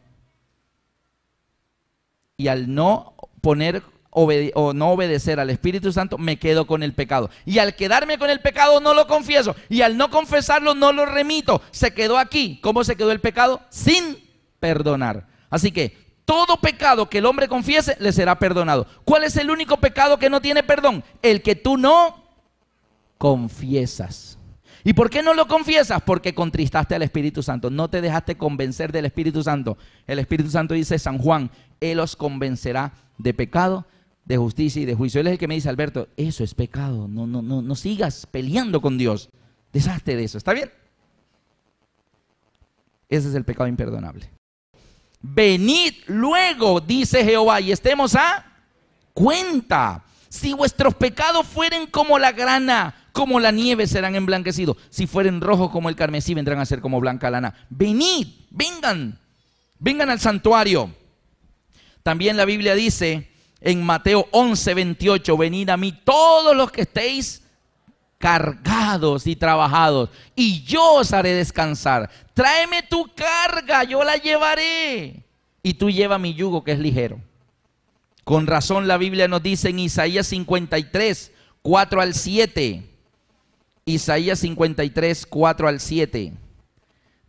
Y al no poner o no obedecer al Espíritu Santo, me quedo con el pecado. Y al quedarme con el pecado no lo confieso. Y al no confesarlo no lo remito. Se quedó aquí. ¿Cómo se quedó el pecado? Sin perdonar. Así que todo pecado que el hombre confiese le será perdonado. ¿Cuál es el único pecado que no tiene perdón? El que tú no confiesas. ¿Y por qué no lo confiesas? Porque contristaste al Espíritu Santo, no te dejaste convencer del Espíritu Santo. El Espíritu Santo dice San Juan, Él os convencerá de pecado, de justicia y de juicio. Él es el que me dice, Alberto, eso es pecado, no, no, no, no sigas peleando con Dios. Deshazte de eso, ¿está bien? Ese es el pecado imperdonable. Venid luego, dice Jehová, y estemos a cuenta. Si vuestros pecados fueren como la grana, como la nieve serán emblanquecidos. Si fueren rojos como el carmesí, vendrán a ser como blanca lana. Venid, vengan, vengan al santuario. También la Biblia dice en Mateo 11, 28, venid a mí todos los que estéis cargados y trabajados, y yo os haré descansar. Tráeme tu carga, yo la llevaré. Y tú lleva mi yugo que es ligero. Con razón la Biblia nos dice en Isaías 53, 4 al 7. Isaías 53, 4 al 7.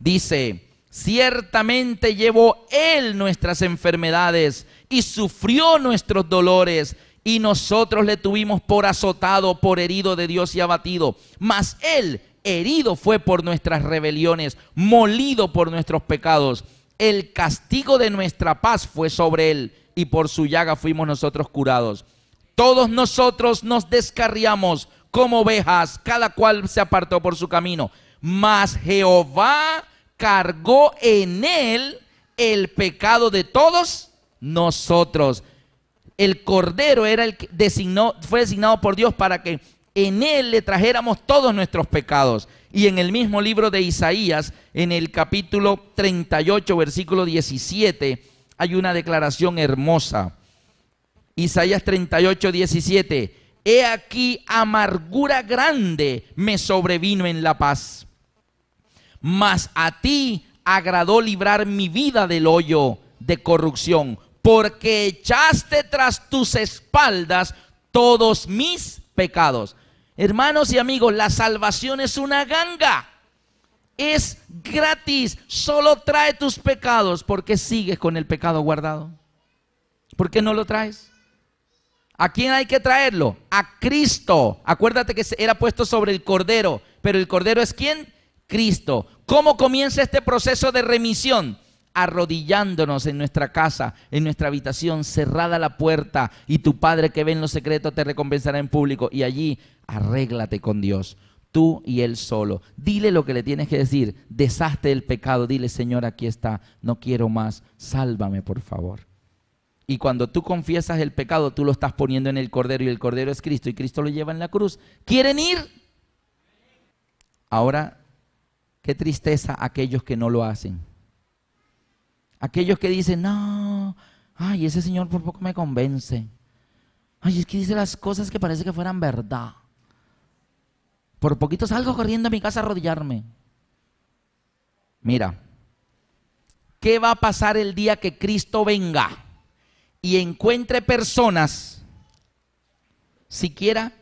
Dice, ciertamente llevó Él nuestras enfermedades y sufrió nuestros dolores. Y nosotros le tuvimos por azotado, por herido de Dios y abatido. Mas Él herido fue por nuestras rebeliones, molido por nuestros pecados. El castigo de nuestra paz fue sobre Él y por su llaga fuimos nosotros curados. Todos nosotros nos descarriamos como ovejas, cada cual se apartó por su camino. Mas Jehová cargó en él el pecado de todos nosotros. El cordero era el que designó, fue designado por Dios para que en él le trajéramos todos nuestros pecados. Y en el mismo libro de Isaías, en el capítulo 38, versículo 17, hay una declaración hermosa. Isaías 38, 17 he aquí amargura grande me sobrevino en la paz. Mas a ti agradó librar mi vida del hoyo de corrupción, porque echaste tras tus espaldas todos mis pecados. Hermanos y amigos, la salvación es una ganga. Es gratis, solo trae tus pecados. Porque sigues con el pecado guardado? ¿Por qué no lo traes? ¿A quién hay que traerlo? A Cristo. Acuérdate que era puesto sobre el Cordero, pero el Cordero es quién? Cristo. ¿Cómo comienza este proceso de remisión? arrodillándonos en nuestra casa, en nuestra habitación, cerrada la puerta, y tu Padre que ve en los secretos te recompensará en público. Y allí arréglate con Dios, tú y Él solo. Dile lo que le tienes que decir, deshazte el pecado, dile Señor, aquí está, no quiero más, sálvame por favor. Y cuando tú confiesas el pecado, tú lo estás poniendo en el Cordero y el Cordero es Cristo y Cristo lo lleva en la cruz. ¿Quieren ir? Ahora, qué tristeza aquellos que no lo hacen. Aquellos que dicen, no, ay, ese Señor por poco me convence. Ay, es que dice las cosas que parece que fueran verdad. Por poquito salgo corriendo a mi casa a arrodillarme. Mira, ¿qué va a pasar el día que Cristo venga? y encuentre personas, siquiera,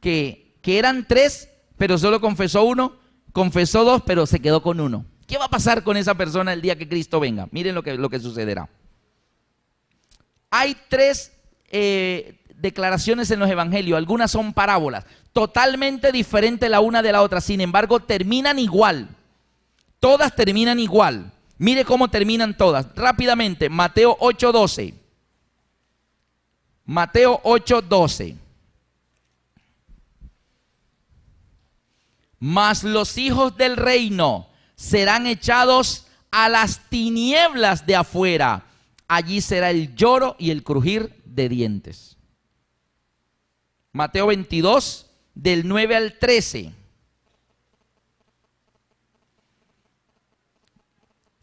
que, que eran tres, pero solo confesó uno, confesó dos, pero se quedó con uno. ¿Qué va a pasar con esa persona el día que Cristo venga? Miren lo que, lo que sucederá. Hay tres eh, declaraciones en los evangelios, algunas son parábolas, totalmente diferentes la una de la otra, sin embargo terminan igual, todas terminan igual. Mire cómo terminan todas. Rápidamente, Mateo 8:12. Mateo 8:12. Mas los hijos del reino serán echados a las tinieblas de afuera. Allí será el lloro y el crujir de dientes. Mateo 22, del 9 al 13.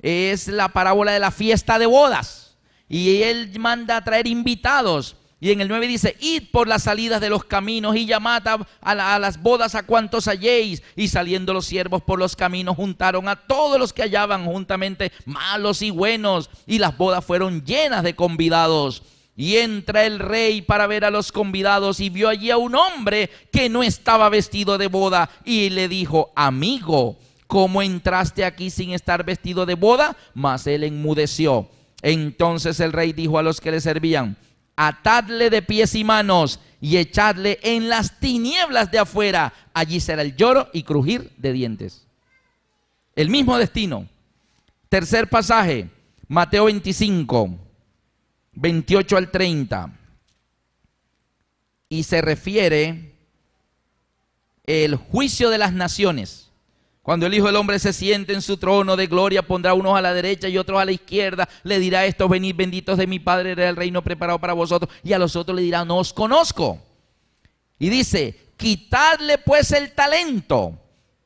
Es la parábola de la fiesta de bodas. Y él manda a traer invitados. Y en el 9 dice, id por las salidas de los caminos y llamad a, a, las bodas a cuantos halléis. Y saliendo los siervos por los caminos, juntaron a todos los que hallaban juntamente, malos y buenos. Y las bodas fueron llenas de convidados. Y entra el rey para ver a los convidados y vio allí a un hombre que no estaba vestido de boda. Y le dijo, amigo, ¿cómo entraste aquí sin estar vestido de boda? Mas él enmudeció. Entonces el rey dijo a los que le servían, atadle de pies y manos y echadle en las tinieblas de afuera. Allí será el lloro y crujir de dientes. El mismo destino. Tercer pasaje, Mateo 25, 28 al 30. Y se refiere el juicio de las naciones. Cuando el Hijo del Hombre se siente en su trono de gloria, pondrá unos a la derecha y otros a la izquierda. Le dirá estos, venid benditos de mi Padre, era el reino preparado para vosotros. Y a los otros le dirá, no os conozco. Y dice, quitadle pues el talento.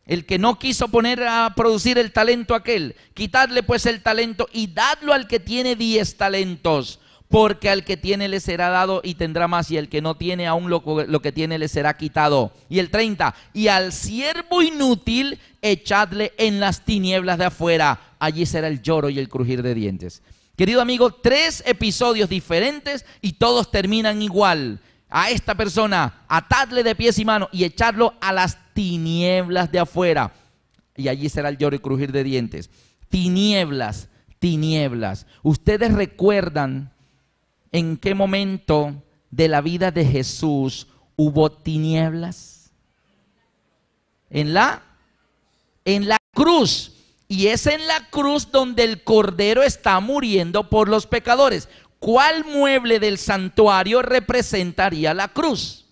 El que no quiso poner a producir el talento aquel, quitadle pues el talento y dadlo al que tiene diez talentos porque al que tiene le será dado y tendrá más, y el que no tiene aún lo, lo, que tiene le será quitado. Y el 30, y al siervo inútil echadle en las tinieblas de afuera, allí será el lloro y el crujir de dientes. Querido amigo, tres episodios diferentes y todos terminan igual. A esta persona, atadle de pies y manos y echarlo a las tinieblas de afuera. Y allí será el lloro y crujir de dientes. Tinieblas, tinieblas. Ustedes recuerdan en qué momento de la vida de Jesús hubo tinieblas? En la en la cruz. Y es en la cruz donde el cordero está muriendo por los pecadores. ¿Cuál mueble del santuario representaría la cruz?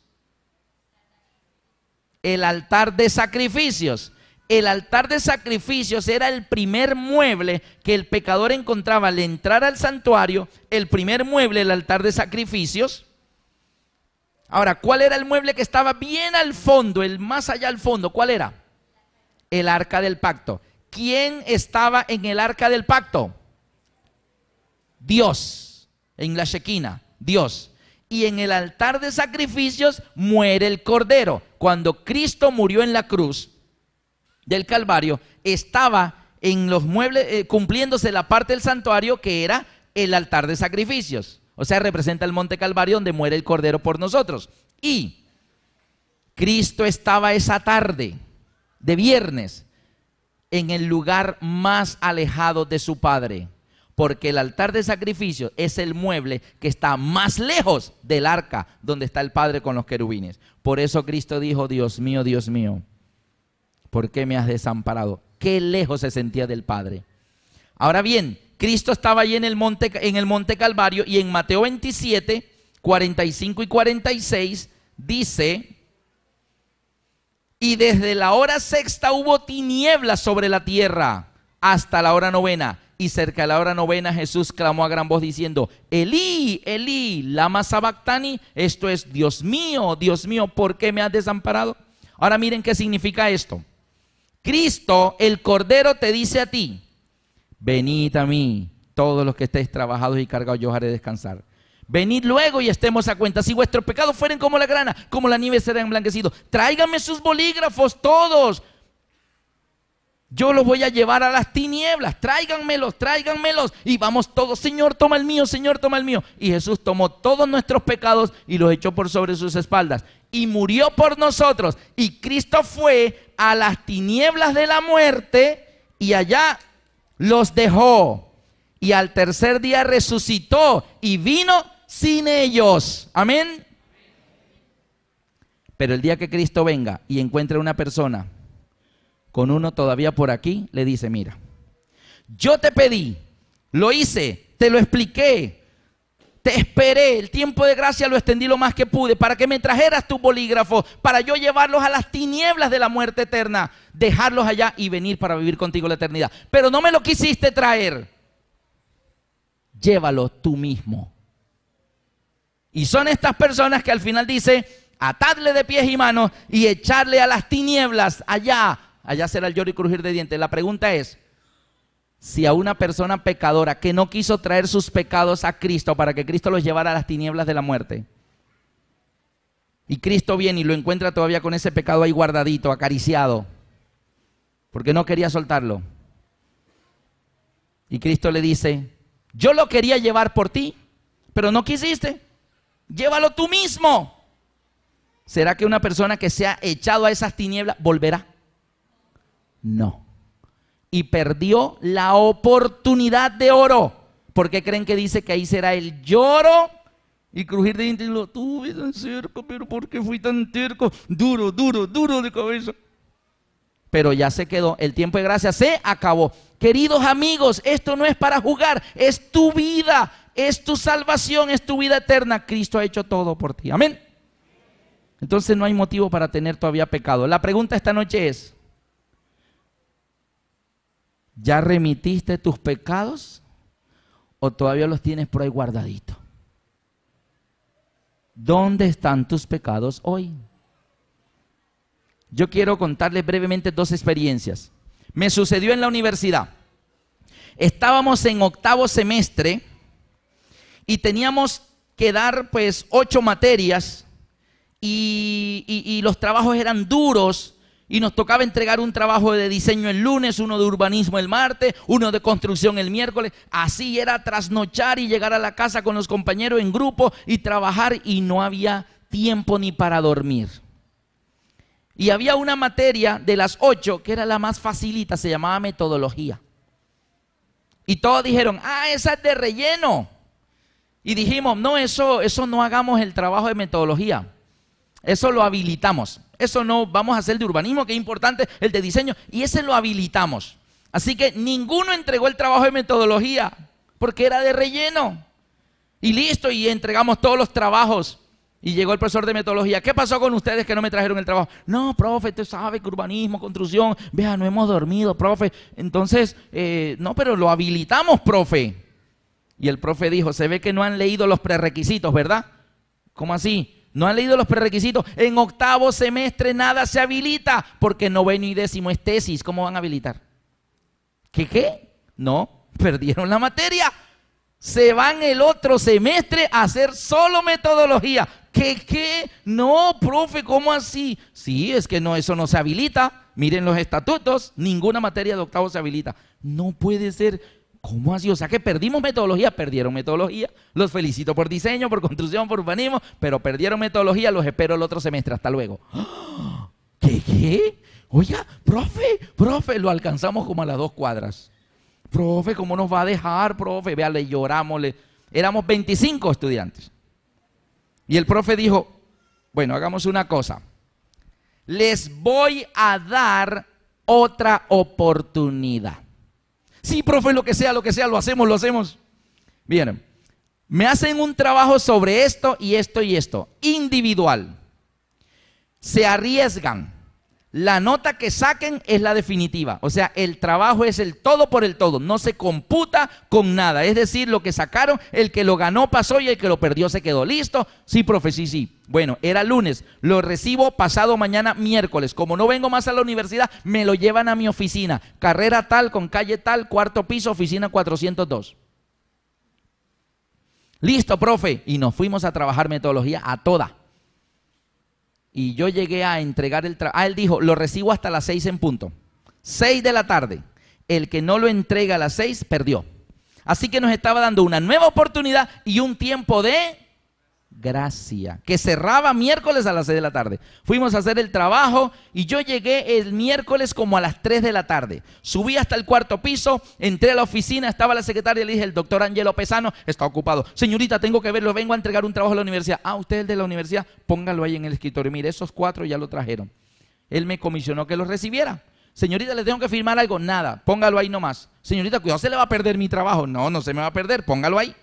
El altar de sacrificios el altar de sacrificios era el primer mueble que el pecador encontraba al entrar al santuario, el primer mueble, el altar de sacrificios. Ahora, ¿cuál era el mueble que estaba bien al fondo, el más allá al fondo? ¿Cuál era? El arca del pacto. ¿Quién estaba en el arca del pacto? Dios, en la Shekina, Dios. Y en el altar de sacrificios muere el cordero. Cuando Cristo murió en la cruz, del Calvario estaba en los muebles, eh, cumpliéndose la parte del santuario que era el altar de sacrificios. O sea, representa el monte Calvario donde muere el Cordero por nosotros. Y Cristo estaba esa tarde de viernes en el lugar más alejado de su Padre, porque el altar de sacrificio es el mueble que está más lejos del arca donde está el Padre con los querubines. Por eso Cristo dijo, Dios mío, Dios mío, ¿por qué me has desamparado? Qué lejos se sentía del Padre. Ahora bien, Cristo estaba allí en el monte, en el monte Calvario y en Mateo 27, 45 y 46 dice, y desde la hora sexta hubo tinieblas sobre la tierra hasta la hora novena. Y cerca de la hora novena Jesús clamó a gran voz diciendo, Elí, Elí, lama sabactani, esto es Dios mío, Dios mío, ¿por qué me has desamparado? Ahora miren qué significa esto. Cristo, el Cordero, te dice a ti, venid a mí, todos los que estéis trabajados y cargados, yo os haré descansar. Venid luego y estemos a cuenta. Si vuestros pecados fueren como la grana, como la nieve será enblanquecido. Tráiganme sus bolígrafos todos. Yo los voy a llevar a las tinieblas. Tráiganmelos, tráiganmelos. Y vamos todos, Señor, toma el mío, Señor, toma el mío. Y Jesús tomó todos nuestros pecados y los echó por sobre sus espaldas. Y murió por nosotros. Y Cristo fue a las tinieblas de la muerte y allá los dejó. Y al tercer día resucitó y vino sin ellos. Amén. Pero el día que Cristo venga y encuentre una persona con uno todavía por aquí, le dice, mira, yo te pedí, lo hice, te lo expliqué, te esperé, el tiempo de gracia lo extendí lo más que pude para que me trajeras tu bolígrafo, para yo llevarlos a las tinieblas de la muerte eterna, dejarlos allá y venir para vivir contigo la eternidad. Pero no me lo quisiste traer. Llévalo tú mismo. Y son estas personas que al final dice, atadle de pies y manos y echarle a las tinieblas allá allá será el lloro y crujir de dientes. La pregunta es, si a una persona pecadora que no quiso traer sus pecados a Cristo para que Cristo los llevara a las tinieblas de la muerte, y Cristo viene y lo encuentra todavía con ese pecado ahí guardadito, acariciado, porque no quería soltarlo. Y Cristo le dice, yo lo quería llevar por ti, pero no quisiste. Llévalo tú mismo. ¿Será que una persona que se ha echado a esas tinieblas volverá? No. Y perdió la oportunidad de oro. ¿Por qué creen que dice que ahí será el lloro y crujir de dientes? Lo tuve tan cerco pero ¿por qué fui tan terco? Duro, duro, duro de cabeza. Pero ya se quedó. El tiempo de gracia se acabó. Queridos amigos, esto no es para jugar. Es tu vida, es tu salvación, es tu vida eterna. Cristo ha hecho todo por ti. Amén. Entonces no hay motivo para tener todavía pecado. La pregunta esta noche es, ¿Ya remitiste tus pecados o todavía los tienes por ahí guardadito. ¿Dónde están tus pecados hoy? Yo quiero contarles brevemente dos experiencias. Me sucedió en la universidad. Estábamos en octavo semestre y teníamos que dar pues ocho materias y, y los trabajos eran duros y nos tocaba entregar un trabajo de diseño el lunes, uno de urbanismo el martes, uno de construcción el miércoles. Así era trasnochar y llegar a la casa con los compañeros en grupo y trabajar y no había tiempo ni para dormir. Y había una materia de las ocho que era la más facilita, se llamaba metodología. Y todos dijeron, ah, esa es de relleno. Y dijimos, no, eso, eso no hagamos el trabajo de metodología eso lo habilitamos. Eso no vamos a hacer de urbanismo, que es importante, el de diseño, y ese lo habilitamos. Así que ninguno entregó el trabajo de metodología, porque era de relleno. Y listo, y entregamos todos los trabajos. Y llegó el profesor de metodología. ¿Qué pasó con ustedes que no me trajeron el trabajo? No, profe, usted sabe que urbanismo, construcción, vea, no hemos dormido, profe. Entonces, eh, no, pero lo habilitamos, profe. Y el profe dijo, se ve que no han leído los prerequisitos, ¿verdad? ¿Cómo así? No han leído los prerequisitos. En octavo semestre nada se habilita porque noveno y décimo es tesis. ¿Cómo van a habilitar? ¿Qué qué? No, perdieron la materia. Se van el otro semestre a hacer solo metodología. ¿Qué qué? No, profe, ¿cómo así? Sí, es que no, eso no se habilita. Miren los estatutos, ninguna materia de octavo se habilita. No puede ser. ¿Cómo así? O sea que perdimos metodología, perdieron metodología. Los felicito por diseño, por construcción, por urbanismo, pero perdieron metodología, los espero el otro semestre. Hasta luego. ¿Qué? ¿Qué? Oiga, profe, profe, lo alcanzamos como a las dos cuadras. Profe, ¿cómo nos va a dejar, profe? Vea, le lloramos. Éramos 25 estudiantes. Y el profe dijo, bueno, hagamos una cosa. Les voy a dar otra oportunidad. Sí, profe, lo que sea, lo que sea, lo hacemos, lo hacemos. Bien, me hacen un trabajo sobre esto y esto y esto, individual. Se arriesgan. La nota que saquen es la definitiva. O sea, el trabajo es el todo por el todo. No se computa con nada. Es decir, lo que sacaron, el que lo ganó pasó y el que lo perdió se quedó. ¿Listo? Sí, profe, sí, sí. Bueno, era lunes. Lo recibo pasado mañana miércoles. Como no vengo más a la universidad, me lo llevan a mi oficina. Carrera tal, con calle tal, cuarto piso, oficina 402. Listo, profe. Y nos fuimos a trabajar metodología a toda. Y yo llegué a entregar el trabajo. Ah, él dijo, lo recibo hasta las seis en punto. Seis de la tarde. El que no lo entrega a las seis, perdió. Así que nos estaba dando una nueva oportunidad y un tiempo de gracia, que cerraba miércoles a las 6 de la tarde. Fuimos a hacer el trabajo y yo llegué el miércoles como a las 3 de la tarde. Subí hasta el cuarto piso, entré a la oficina, estaba la secretaria, le dije, el doctor Angelo Pesano está ocupado. Señorita, tengo que verlo, vengo a entregar un trabajo a la universidad. Ah, usted es de la universidad, póngalo ahí en el escritorio. Mire, esos cuatro ya lo trajeron. Él me comisionó que los recibiera. Señorita, le tengo que firmar algo. Nada, póngalo ahí nomás. Señorita, cuidado, se le va a perder mi trabajo. No, no se me va a perder, póngalo ahí.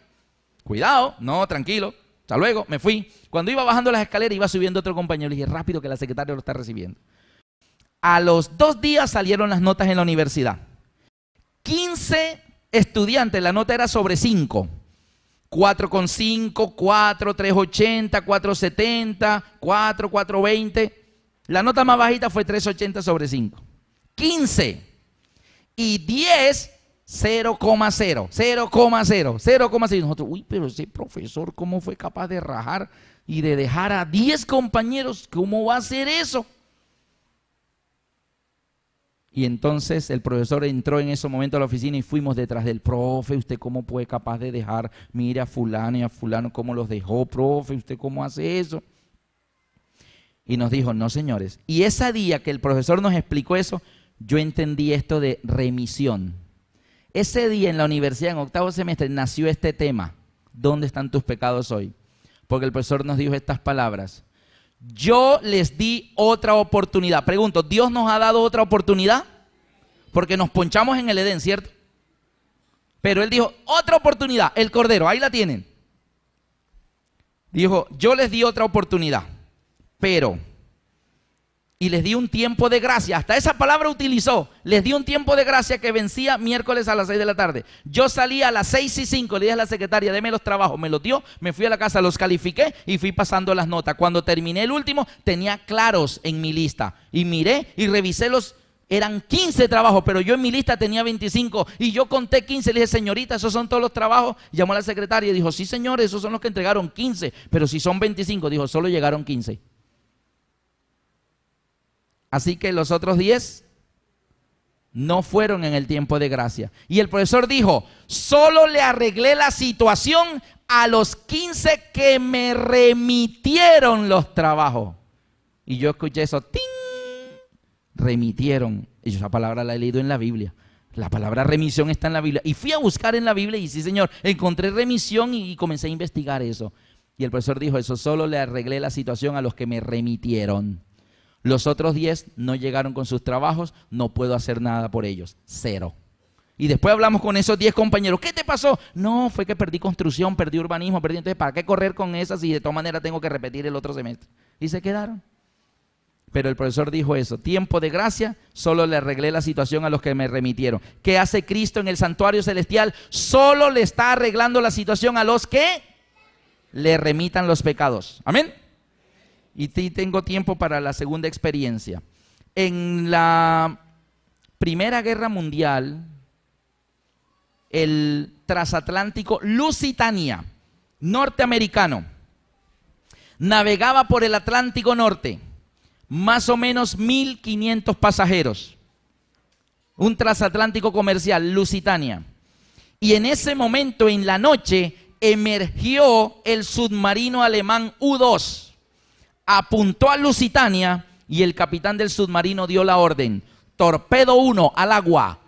Cuidado, no, tranquilo. Hasta luego, me fui. Cuando iba bajando las escaleras, iba subiendo otro compañero. Le dije, rápido, que la secretaria lo está recibiendo. A los dos días salieron las notas en la universidad. 15 estudiantes, la nota era sobre 5. 4,5, 4, 3,80, 4,70, 4, 4,20. La nota más bajita fue 3,80 sobre 5. 15. Y 10 0,0, 0,0, 0,0. Nosotros, uy, pero ese profesor, ¿cómo fue capaz de rajar y de dejar a 10 compañeros? ¿Cómo va a hacer eso? Y entonces el profesor entró en ese momento a la oficina y fuimos detrás del profe. ¿Usted cómo fue capaz de dejar? Mire a fulano y a fulano, ¿cómo los dejó, profe? ¿Usted cómo hace eso? Y nos dijo, no, señores. Y ese día que el profesor nos explicó eso, yo entendí esto de remisión. Ese día en la universidad, en octavo semestre, nació este tema. ¿Dónde están tus pecados hoy? Porque el profesor nos dijo estas palabras. Yo les di otra oportunidad. Pregunto, ¿Dios nos ha dado otra oportunidad? Porque nos ponchamos en el Edén, ¿cierto? Pero él dijo, otra oportunidad, el Cordero, ahí la tienen. Dijo, yo les di otra oportunidad, pero y les di un tiempo de gracia. Hasta esa palabra utilizó. Les di un tiempo de gracia que vencía miércoles a las 6 de la tarde. Yo salí a las 6 y 5, le dije a la secretaria, deme los trabajos. Me los dio, me fui a la casa, los califiqué y fui pasando las notas. Cuando terminé el último, tenía claros en mi lista. Y miré y revisé los... Eran 15 trabajos, pero yo en mi lista tenía 25 y yo conté 15. Le dije, señorita, esos son todos los trabajos. Llamó a la secretaria y dijo, sí, señores, esos son los que entregaron 15, pero si son 25, dijo, solo llegaron 15. Así que los otros 10 no fueron en el tiempo de gracia. Y el profesor dijo, solo le arreglé la situación a los 15 que me remitieron los trabajos. Y yo escuché eso, Remitieron. Y esa palabra la he leído en la Biblia. La palabra remisión está en la Biblia. Y fui a buscar en la Biblia y sí, señor, encontré remisión y comencé a investigar eso. Y el profesor dijo, eso solo le arreglé la situación a los que me remitieron. Los otros 10 no llegaron con sus trabajos, no puedo hacer nada por ellos. Cero. Y después hablamos con esos 10 compañeros. ¿Qué te pasó? No, fue que perdí construcción, perdí urbanismo, perdí. Entonces, ¿para qué correr con esas y de todas maneras tengo que repetir el otro semestre? Y se quedaron. Pero el profesor dijo eso. Tiempo de gracia, solo le arreglé la situación a los que me remitieron. ¿Qué hace Cristo en el santuario celestial? Solo le está arreglando la situación a los que le remitan los pecados. Amén. Y tengo tiempo para la segunda experiencia. En la Primera Guerra Mundial, el transatlántico Lusitania, norteamericano, navegaba por el Atlántico Norte, más o menos 1.500 pasajeros, un transatlántico comercial, Lusitania. Y en ese momento, en la noche, emergió el submarino alemán U-2 apuntó a Lusitania y el capitán del submarino dio la orden, torpedo 1 al agua.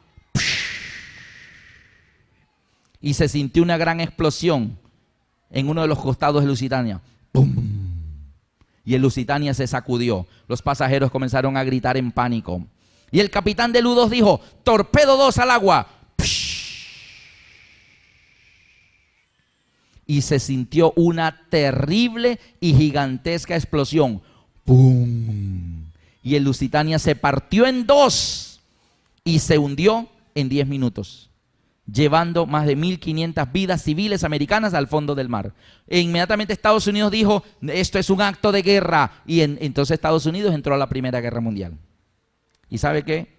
Y se sintió una gran explosión en uno de los costados de Lusitania. Y el Lusitania se sacudió. Los pasajeros comenzaron a gritar en pánico. Y el capitán de U2 dijo, torpedo 2 al agua. y se sintió una terrible y gigantesca explosión. ¡Pum! Y el Lusitania se partió en dos y se hundió en diez minutos, llevando más de 1.500 vidas civiles americanas al fondo del mar. E inmediatamente Estados Unidos dijo, esto es un acto de guerra, y entonces Estados Unidos entró a la Primera Guerra Mundial. ¿Y sabe qué?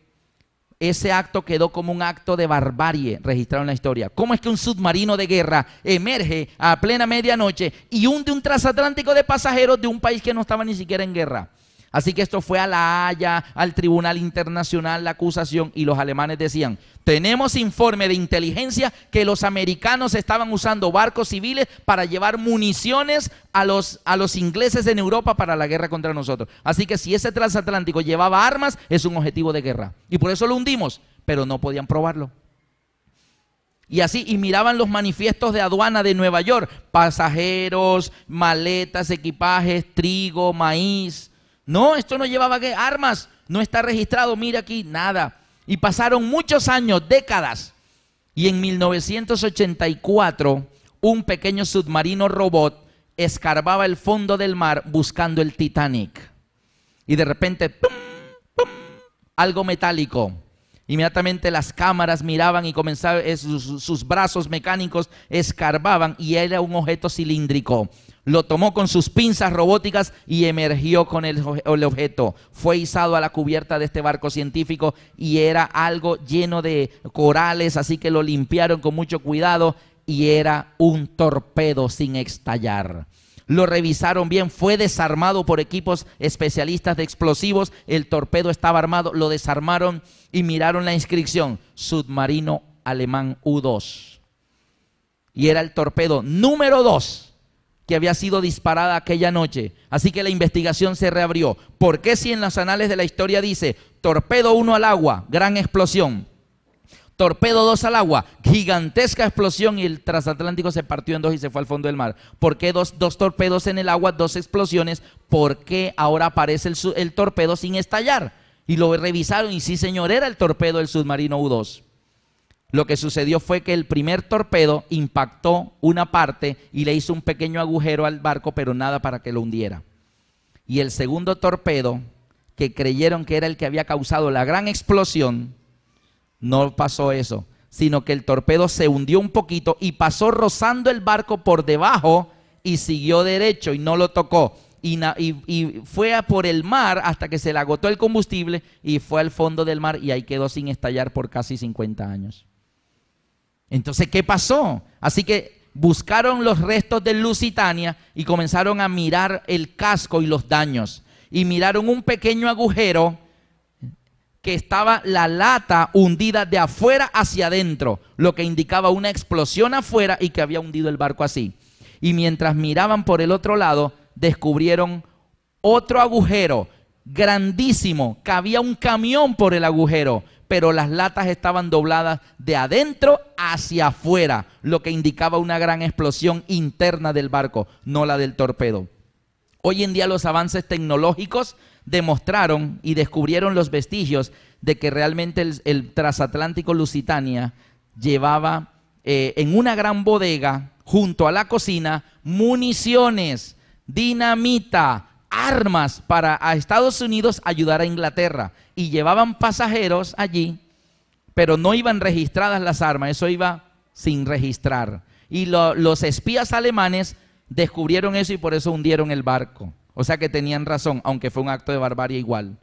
ese acto quedó como un acto de barbarie registrado en la historia. ¿Cómo es que un submarino de guerra emerge a plena medianoche y hunde un transatlántico de pasajeros de un país que no estaba ni siquiera en guerra? Así que esto fue a la Haya, al Tribunal Internacional, la acusación, y los alemanes decían, tenemos informe de inteligencia que los americanos estaban usando barcos civiles para llevar municiones a los, a los ingleses en Europa para la guerra contra nosotros. Así que si ese transatlántico llevaba armas, es un objetivo de guerra. Y por eso lo hundimos, pero no podían probarlo. Y así, y miraban los manifiestos de aduana de Nueva York, pasajeros, maletas, equipajes, trigo, maíz, no, esto no llevaba armas, no está registrado, mira aquí, nada. Y pasaron muchos años, décadas. Y en 1984, un pequeño submarino robot escarbaba el fondo del mar buscando el Titanic. Y de repente, algo metálico. Inmediatamente las cámaras miraban y comenzaban, eh, sus brazos mecánicos escarbaban y era un objeto cilíndrico lo tomó con sus pinzas robóticas y emergió con el, objeto. Fue izado a la cubierta de este barco científico y era algo lleno de corales, así que lo limpiaron con mucho cuidado y era un torpedo sin estallar. Lo revisaron bien, fue desarmado por equipos especialistas de explosivos, el torpedo estaba armado, lo desarmaron y miraron la inscripción, submarino alemán U2. Y era el torpedo número 2 que había sido disparada aquella noche. Así que la investigación se reabrió. ¿Por qué si en los anales de la historia dice torpedo 1 al agua, gran explosión? Torpedo 2 al agua, gigantesca explosión y el transatlántico se partió en dos y se fue al fondo del mar. ¿Por qué dos, torpedos en el agua, dos explosiones? ¿Por qué ahora aparece el, el torpedo sin estallar? Y lo revisaron y sí, señor, era el torpedo del submarino U-2. Lo que sucedió fue que el primer torpedo impactó una parte y le hizo un pequeño agujero al barco, pero nada para que lo hundiera. Y el segundo torpedo, que creyeron que era el que había causado la gran explosión, no pasó eso, sino que el torpedo se hundió un poquito y pasó rozando el barco por debajo y siguió derecho y no lo tocó. Y, fue por el mar hasta que se le agotó el combustible y fue al fondo del mar y ahí quedó sin estallar por casi 50 años. Entonces, ¿qué pasó? Así que buscaron los restos de Lusitania y comenzaron a mirar el casco y los daños. Y miraron un pequeño agujero que estaba la lata hundida de afuera hacia adentro, lo que indicaba una explosión afuera y que había hundido el barco así. Y mientras miraban por el otro lado, descubrieron otro agujero grandísimo, que había un camión por el agujero, pero las latas estaban dobladas de adentro hacia afuera, lo que indicaba una gran explosión interna del barco, no la del torpedo. Hoy en día los avances tecnológicos demostraron y descubrieron los vestigios de que realmente el, transatlántico Lusitania llevaba eh, en una gran bodega junto a la cocina municiones, dinamita, armas para a Estados Unidos ayudar a Inglaterra y llevaban pasajeros allí, pero no iban registradas las armas, eso iba sin registrar. Y los espías alemanes descubrieron eso y por eso hundieron el barco. O sea que tenían razón, aunque fue un acto de barbarie igual.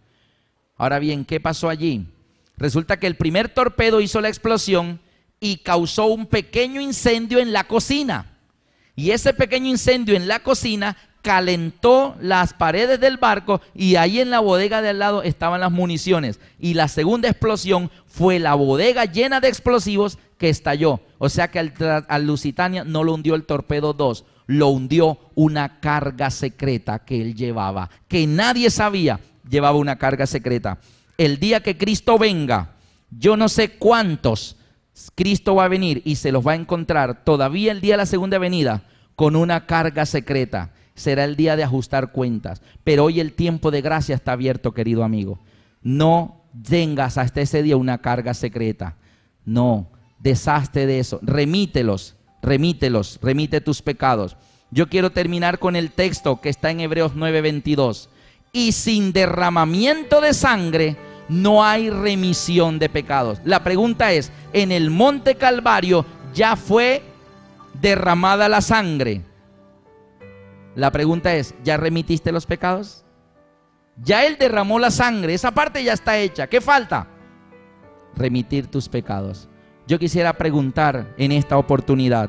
Ahora bien, ¿qué pasó allí? Resulta que el primer torpedo hizo la explosión y causó un pequeño incendio en la cocina. Y ese pequeño incendio en la cocina calentó las paredes del barco y ahí en la bodega de al lado estaban las municiones. Y la segunda explosión fue la bodega llena de explosivos que estalló. O sea que al, Lusitania no lo hundió el torpedo 2, lo hundió una carga secreta que él llevaba, que nadie sabía, llevaba una carga secreta. El día que Cristo venga, yo no sé cuántos, Cristo va a venir y se los va a encontrar todavía el día de la segunda venida con una carga secreta será el día de ajustar cuentas. Pero hoy el tiempo de gracia está abierto, querido amigo. No tengas hasta ese día una carga secreta. No, deshazte de eso. Remítelos, remítelos, remite tus pecados. Yo quiero terminar con el texto que está en Hebreos 9:22. Y sin derramamiento de sangre no hay remisión de pecados. La pregunta es, en el monte Calvario ya fue derramada la sangre. La pregunta es, ¿ya remitiste los pecados? Ya Él derramó la sangre, esa parte ya está hecha. ¿Qué falta? Remitir tus pecados. Yo quisiera preguntar en esta oportunidad,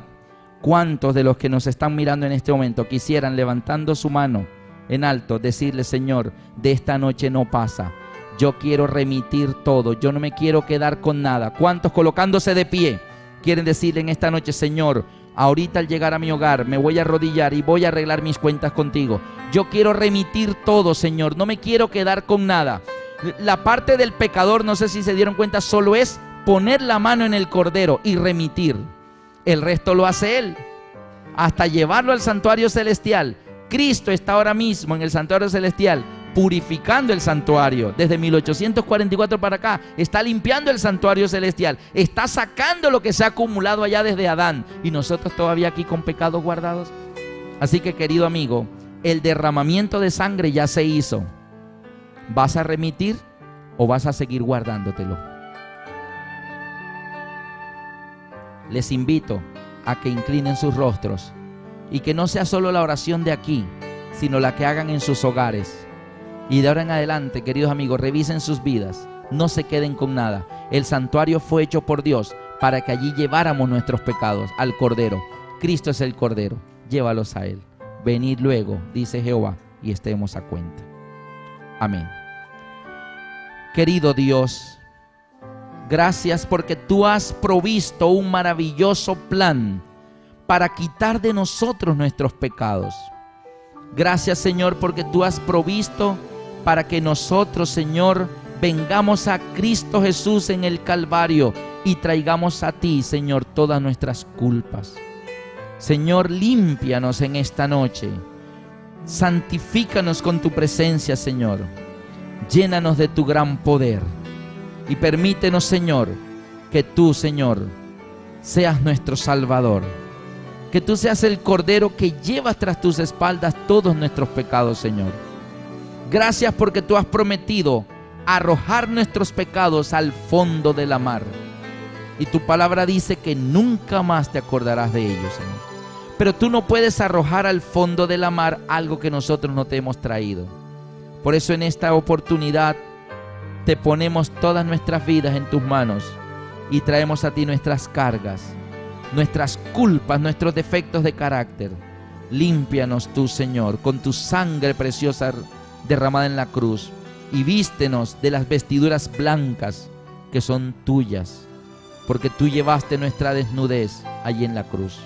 ¿cuántos de los que nos están mirando en este momento quisieran levantando su mano en alto decirle, Señor, de esta noche no pasa? Yo quiero remitir todo, yo no me quiero quedar con nada. ¿Cuántos colocándose de pie quieren decirle en esta noche, Señor, Ahorita al llegar a mi hogar me voy a arrodillar y voy a arreglar mis cuentas contigo. Yo quiero remitir todo, Señor. No me quiero quedar con nada. La parte del pecador, no sé si se dieron cuenta, solo es poner la mano en el cordero y remitir. El resto lo hace Él. Hasta llevarlo al santuario celestial. Cristo está ahora mismo en el santuario celestial purificando el santuario. Desde 1844 para acá, está limpiando el santuario celestial, está sacando lo que se ha acumulado allá desde Adán y nosotros todavía aquí con pecados guardados. Así que querido amigo, el derramamiento de sangre ya se hizo. ¿Vas a remitir o vas a seguir guardándotelo? Les invito a que inclinen sus rostros y que no sea solo la oración de aquí, sino la que hagan en sus hogares. Y de ahora en adelante, queridos amigos, revisen sus vidas. No se queden con nada. El santuario fue hecho por Dios para que allí lleváramos nuestros pecados al Cordero. Cristo es el Cordero. Llévalos a Él. Venid luego, dice Jehová, y estemos a cuenta. Amén. Querido Dios, gracias porque tú has provisto un maravilloso plan para quitar de nosotros nuestros pecados. Gracias Señor porque tú has provisto para que nosotros, Señor, vengamos a Cristo Jesús en el Calvario y traigamos a ti, Señor, todas nuestras culpas. Señor, límpianos en esta noche. Santifícanos con tu presencia, Señor. Llénanos de tu gran poder. Y permítenos, Señor, que tú, Señor, seas nuestro Salvador. Que tú seas el Cordero que llevas tras tus espaldas todos nuestros pecados, Señor. Gracias porque tú has prometido arrojar nuestros pecados al fondo de la mar. Y tu palabra dice que nunca más te acordarás de ellos, Señor. Pero tú no puedes arrojar al fondo de la mar algo que nosotros no te hemos traído. Por eso en esta oportunidad te ponemos todas nuestras vidas en tus manos y traemos a ti nuestras cargas, nuestras culpas, nuestros defectos de carácter. Límpianos tú, Señor, con tu sangre preciosa derramada en la cruz y vístenos de las vestiduras blancas que son tuyas, porque tú llevaste nuestra desnudez allí en la cruz.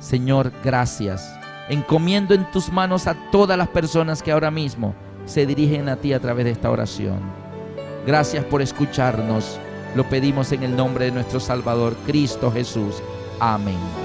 Señor, gracias. Encomiendo en tus manos a todas las personas que ahora mismo se dirigen a ti a través de esta oración. Gracias por escucharnos. Lo pedimos en el nombre de nuestro Salvador, Cristo Jesús. Amén.